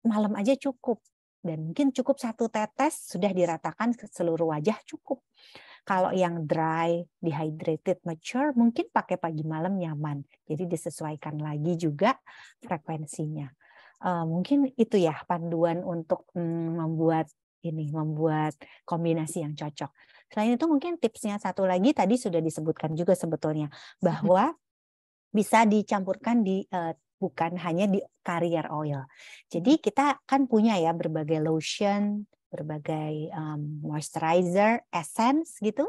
malam aja cukup dan mungkin cukup satu tetes sudah diratakan ke seluruh wajah cukup. Kalau yang dry, dehydrated, mature, mungkin pakai pagi malam nyaman. Jadi disesuaikan lagi juga frekuensinya. Eh, mungkin itu ya panduan untuk mmm, membuat ini membuat kombinasi yang cocok. Selain itu mungkin tipsnya satu lagi tadi sudah disebutkan juga sebetulnya bahwa bisa dicampurkan di uh, bukan hanya di carrier oil. Jadi kita kan punya ya berbagai lotion, berbagai um, moisturizer, essence gitu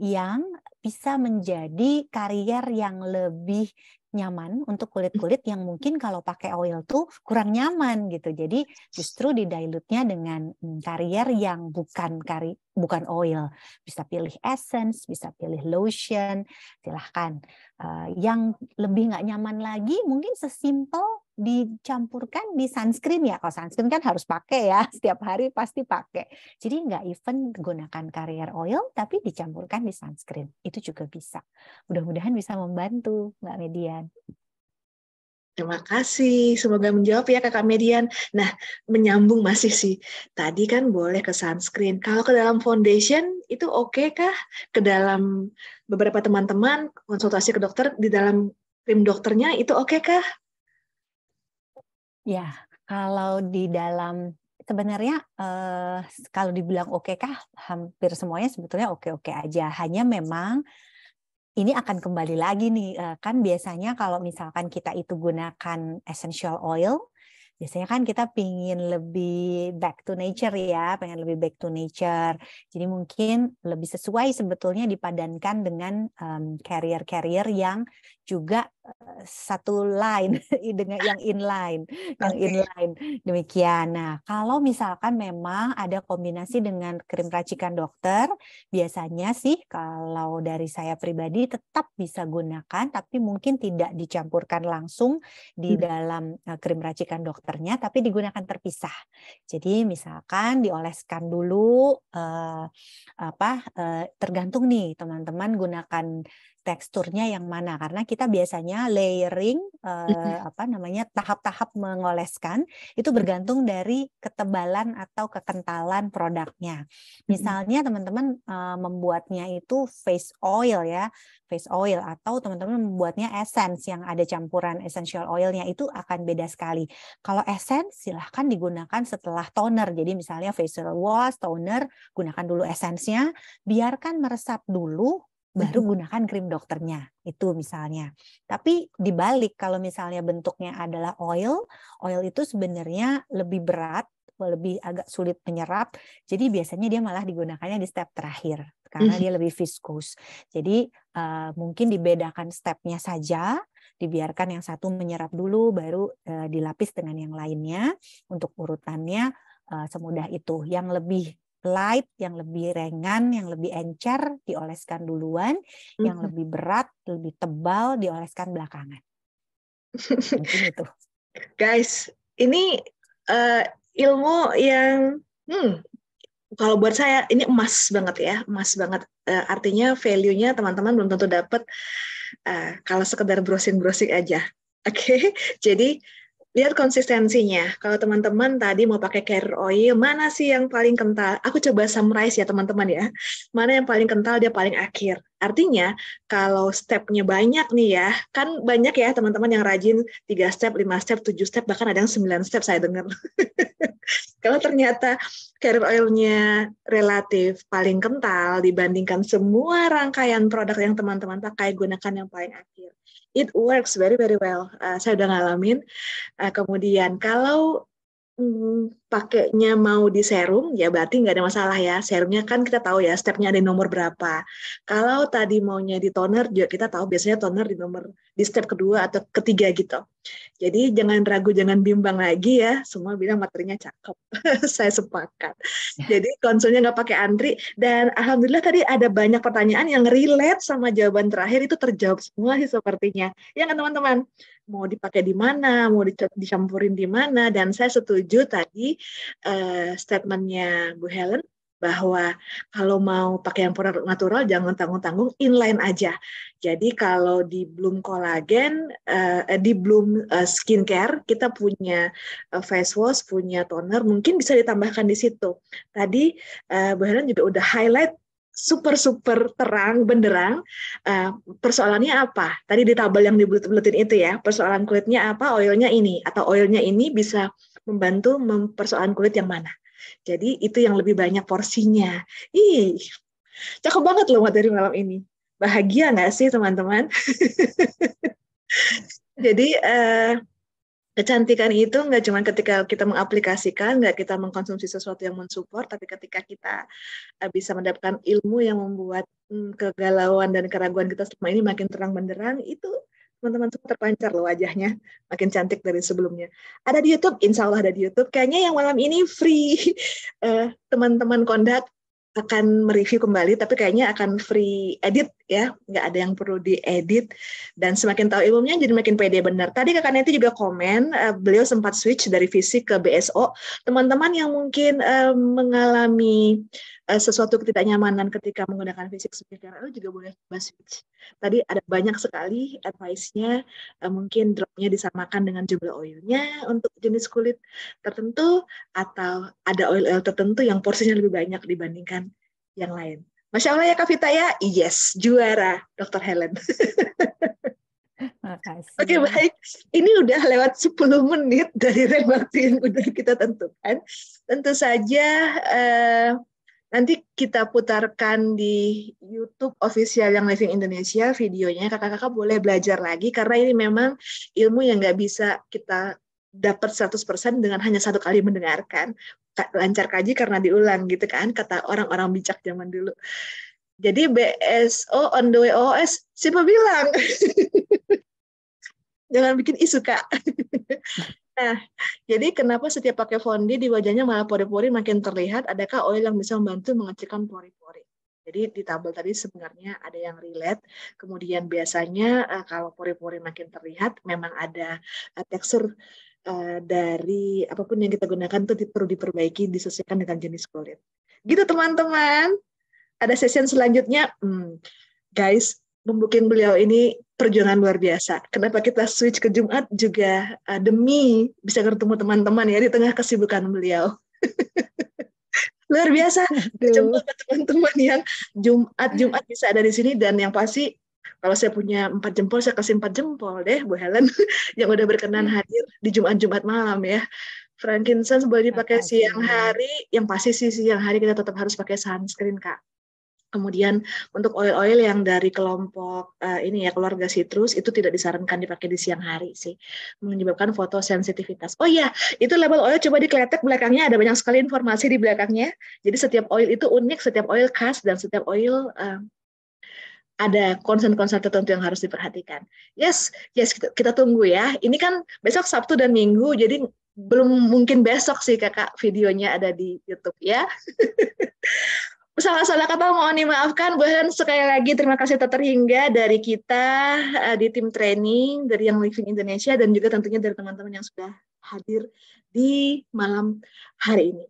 yang bisa menjadi karier yang lebih nyaman untuk kulit-kulit yang mungkin kalau pakai oil tuh kurang nyaman gitu. Jadi justru dilute nya dengan hmm, karier yang bukan kari bukan oil. Bisa pilih essence, bisa pilih lotion, silahkan. Uh, yang lebih nggak nyaman lagi mungkin sesimpel dicampurkan di sunscreen ya. Kalau sunscreen kan harus pakai ya, setiap hari pasti pakai. Jadi nggak even gunakan carrier oil, tapi dicampurkan di sunscreen. Itu juga bisa. Mudah-mudahan bisa membantu Mbak Median. Terima kasih, semoga menjawab ya Kakak Median. Nah, menyambung masih sih. Tadi kan boleh ke sunscreen. Kalau ke dalam foundation itu oke okay kah? Ke dalam beberapa teman-teman konsultasi ke dokter di dalam krim dokternya itu oke okay kah? Ya, kalau di dalam sebenarnya eh, kalau dibilang oke kah, hampir semuanya sebetulnya oke-oke aja. Hanya memang ini akan kembali lagi nih, eh, kan biasanya kalau misalkan kita itu gunakan essential oil, biasanya kan kita pingin lebih back to nature ya, pengen lebih back to nature. Jadi mungkin lebih sesuai sebetulnya dipadankan dengan um, carrier-carrier yang juga satu line dengan yang inline, yang inline demikian. Nah, kalau misalkan memang ada kombinasi dengan krim racikan dokter, biasanya sih kalau dari saya pribadi tetap bisa gunakan, tapi mungkin tidak dicampurkan langsung di hmm. dalam eh, krim racikan dokternya, tapi digunakan terpisah. Jadi misalkan dioleskan dulu eh, apa eh, tergantung nih teman-teman gunakan teksturnya yang mana karena kita biasanya layering uh, apa namanya tahap-tahap mengoleskan itu bergantung dari ketebalan atau kekentalan produknya. Misalnya teman-teman uh, membuatnya itu face oil ya, face oil atau teman-teman membuatnya essence yang ada campuran essential oilnya itu akan beda sekali. Kalau essence silahkan digunakan setelah toner. Jadi misalnya facial wash, toner gunakan dulu essence-nya, biarkan meresap dulu baru gunakan krim dokternya itu misalnya. Tapi dibalik kalau misalnya bentuknya adalah oil, oil itu sebenarnya lebih berat, lebih agak sulit menyerap. Jadi biasanya dia malah digunakannya di step terakhir karena mm. dia lebih viskos. Jadi uh, mungkin dibedakan stepnya saja, dibiarkan yang satu menyerap dulu baru uh, dilapis dengan yang lainnya untuk urutannya uh, semudah itu. Yang lebih light, yang lebih ringan, yang lebih encer dioleskan duluan, mm-hmm. yang lebih berat, lebih tebal dioleskan belakangan. itu. Guys, ini uh, ilmu yang hmm, kalau buat saya ini emas banget ya, emas banget. Uh, artinya value-nya teman-teman belum tentu dapat uh, eh, kalau sekedar browsing-browsing aja. Oke, okay? jadi lihat konsistensinya. Kalau teman-teman tadi mau pakai carrier oil, mana sih yang paling kental? Aku coba summarize ya teman-teman ya. Mana yang paling kental dia paling akhir. Artinya kalau stepnya banyak nih ya, kan banyak ya teman-teman yang rajin 3 step, 5 step, 7 step, bahkan ada yang 9 step saya dengar. kalau ternyata carrier oilnya relatif paling kental dibandingkan semua rangkaian produk yang teman-teman pakai, gunakan yang paling akhir it works very very well. Uh, saya udah ngalamin. Uh, kemudian kalau mm, pakainya mau di serum, ya berarti nggak ada masalah ya. Serumnya kan kita tahu ya, stepnya ada nomor berapa. Kalau tadi maunya di toner, juga kita tahu biasanya toner di nomor di step kedua atau ketiga gitu. Jadi jangan ragu, jangan bimbang lagi ya. Semua bilang materinya cakep. Saya sepakat. Jadi konsulnya nggak pakai antri. Dan Alhamdulillah tadi ada banyak pertanyaan yang relate sama jawaban terakhir itu terjawab semua sih sepertinya. Ya kan teman-teman? Mau dipakai di mana, mau dicampurin di mana. Dan saya setuju tadi uh, statementnya Bu Helen bahwa kalau mau pakai yang produk natural jangan tanggung-tanggung inline aja. Jadi kalau di Bloom Collagen, uh, di Bloom uh, Skincare kita punya uh, face wash, punya toner, mungkin bisa ditambahkan di situ. Tadi uh, Bu Helen juga udah highlight super super terang benderang uh, persoalannya apa tadi di tabel yang dibulet-buletin itu ya persoalan kulitnya apa oilnya ini atau oilnya ini bisa membantu mempersoalan kulit yang mana. Jadi itu yang lebih banyak porsinya. Ih, cakep banget loh materi malam ini. Bahagia nggak sih teman-teman? Jadi eh, kecantikan itu nggak cuma ketika kita mengaplikasikan, nggak kita mengkonsumsi sesuatu yang mensupport, tapi ketika kita eh, bisa mendapatkan ilmu yang membuat hmm, kegalauan dan keraguan kita selama ini makin terang benderang, itu teman-teman tuh terpancar loh wajahnya makin cantik dari sebelumnya ada di YouTube insya Allah ada di YouTube kayaknya yang malam ini free eh, teman-teman kondak akan mereview kembali tapi kayaknya akan free edit ya nggak ada yang perlu diedit dan semakin tahu ilmunya jadi makin pede benar tadi kakak Neti juga komen uh, beliau sempat switch dari fisik ke BSO teman-teman yang mungkin uh, mengalami Eh, sesuatu ketidaknyamanan ketika menggunakan fisik speaker itu juga boleh coba switch. Tadi ada banyak sekali advice-nya, uh, mungkin nya disamakan dengan jumlah oil-nya untuk jenis kulit tertentu atau ada oil-oil tertentu yang porsinya lebih banyak dibandingkan yang lain. Masya Allah ya Kak Vita ya, yes, juara Dr. Helen. Oke okay, baik, ini udah lewat 10 menit dari red waktu yang udah kita tentukan. Tentu saja eh, Nanti kita putarkan di YouTube official yang Living Indonesia videonya. Kakak-kakak boleh belajar lagi karena ini memang ilmu yang nggak bisa kita dapat 100% dengan hanya satu kali mendengarkan. Lancar kaji karena diulang gitu kan, kata orang-orang bijak zaman dulu. Jadi BSO on the way OS, siapa bilang? Jangan bikin isu, Kak. Nah, jadi kenapa setiap pakai fondi di wajahnya malah pori-pori makin terlihat? Adakah oil yang bisa membantu mengecilkan pori-pori? Jadi di tabel tadi sebenarnya ada yang relate. Kemudian biasanya eh, kalau pori-pori makin terlihat, memang ada eh, tekstur eh, dari apapun yang kita gunakan itu perlu diperbaiki disesuaikan dengan jenis kulit. Gitu teman-teman. Ada session selanjutnya. Hmm, guys, membukin beliau ini perjuangan luar biasa. Kenapa kita switch ke Jumat juga uh, demi bisa ketemu teman-teman ya di tengah kesibukan beliau. luar biasa Jumat teman-teman yang Jumat Jumat bisa ada di sini dan yang pasti kalau saya punya empat jempol saya kasih empat jempol deh Bu Helen yang udah berkenan hmm. hadir di Jumat Jumat malam ya frankincense boleh dipakai siang hari yang pasti sih siang hari kita tetap harus pakai sunscreen kak Kemudian untuk oil-oil yang dari kelompok uh, ini ya keluarga citrus itu tidak disarankan dipakai di siang hari sih menyebabkan fotosensitivitas. Oh iya, itu label oil coba dikletek belakangnya ada banyak sekali informasi di belakangnya. Jadi setiap oil itu unik, setiap oil khas dan setiap oil uh, ada konsen-konsen tertentu yang harus diperhatikan. Yes, yes kita, kita tunggu ya. Ini kan besok Sabtu dan Minggu jadi belum mungkin besok sih kakak videonya ada di YouTube ya. Salah-salah kata mohon dimaafkan. Buhan sekali lagi terima kasih tak terhingga dari kita eh, di tim training dari yang Living Indonesia dan juga tentunya dari teman-teman yang sudah hadir di malam hari ini.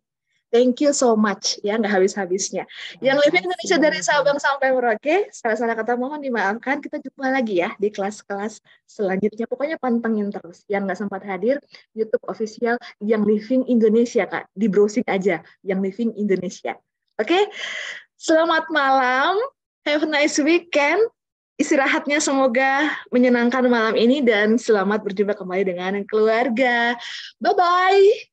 Thank you so much ya nggak habis-habisnya. Yang Living Indonesia dari Sabang sampai Merauke, salah-salah kata mohon dimaafkan. Kita jumpa lagi ya di kelas-kelas selanjutnya. Pokoknya pantengin terus. Yang nggak sempat hadir YouTube official Yang Living Indonesia kak, di browsing aja Yang Living Indonesia. Oke, okay? selamat malam. Have a nice weekend. Istirahatnya semoga menyenangkan malam ini dan selamat berjumpa kembali dengan keluarga. Bye-bye.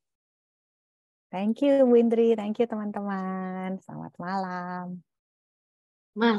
Thank you, Windri. Thank you, teman-teman. Selamat malam.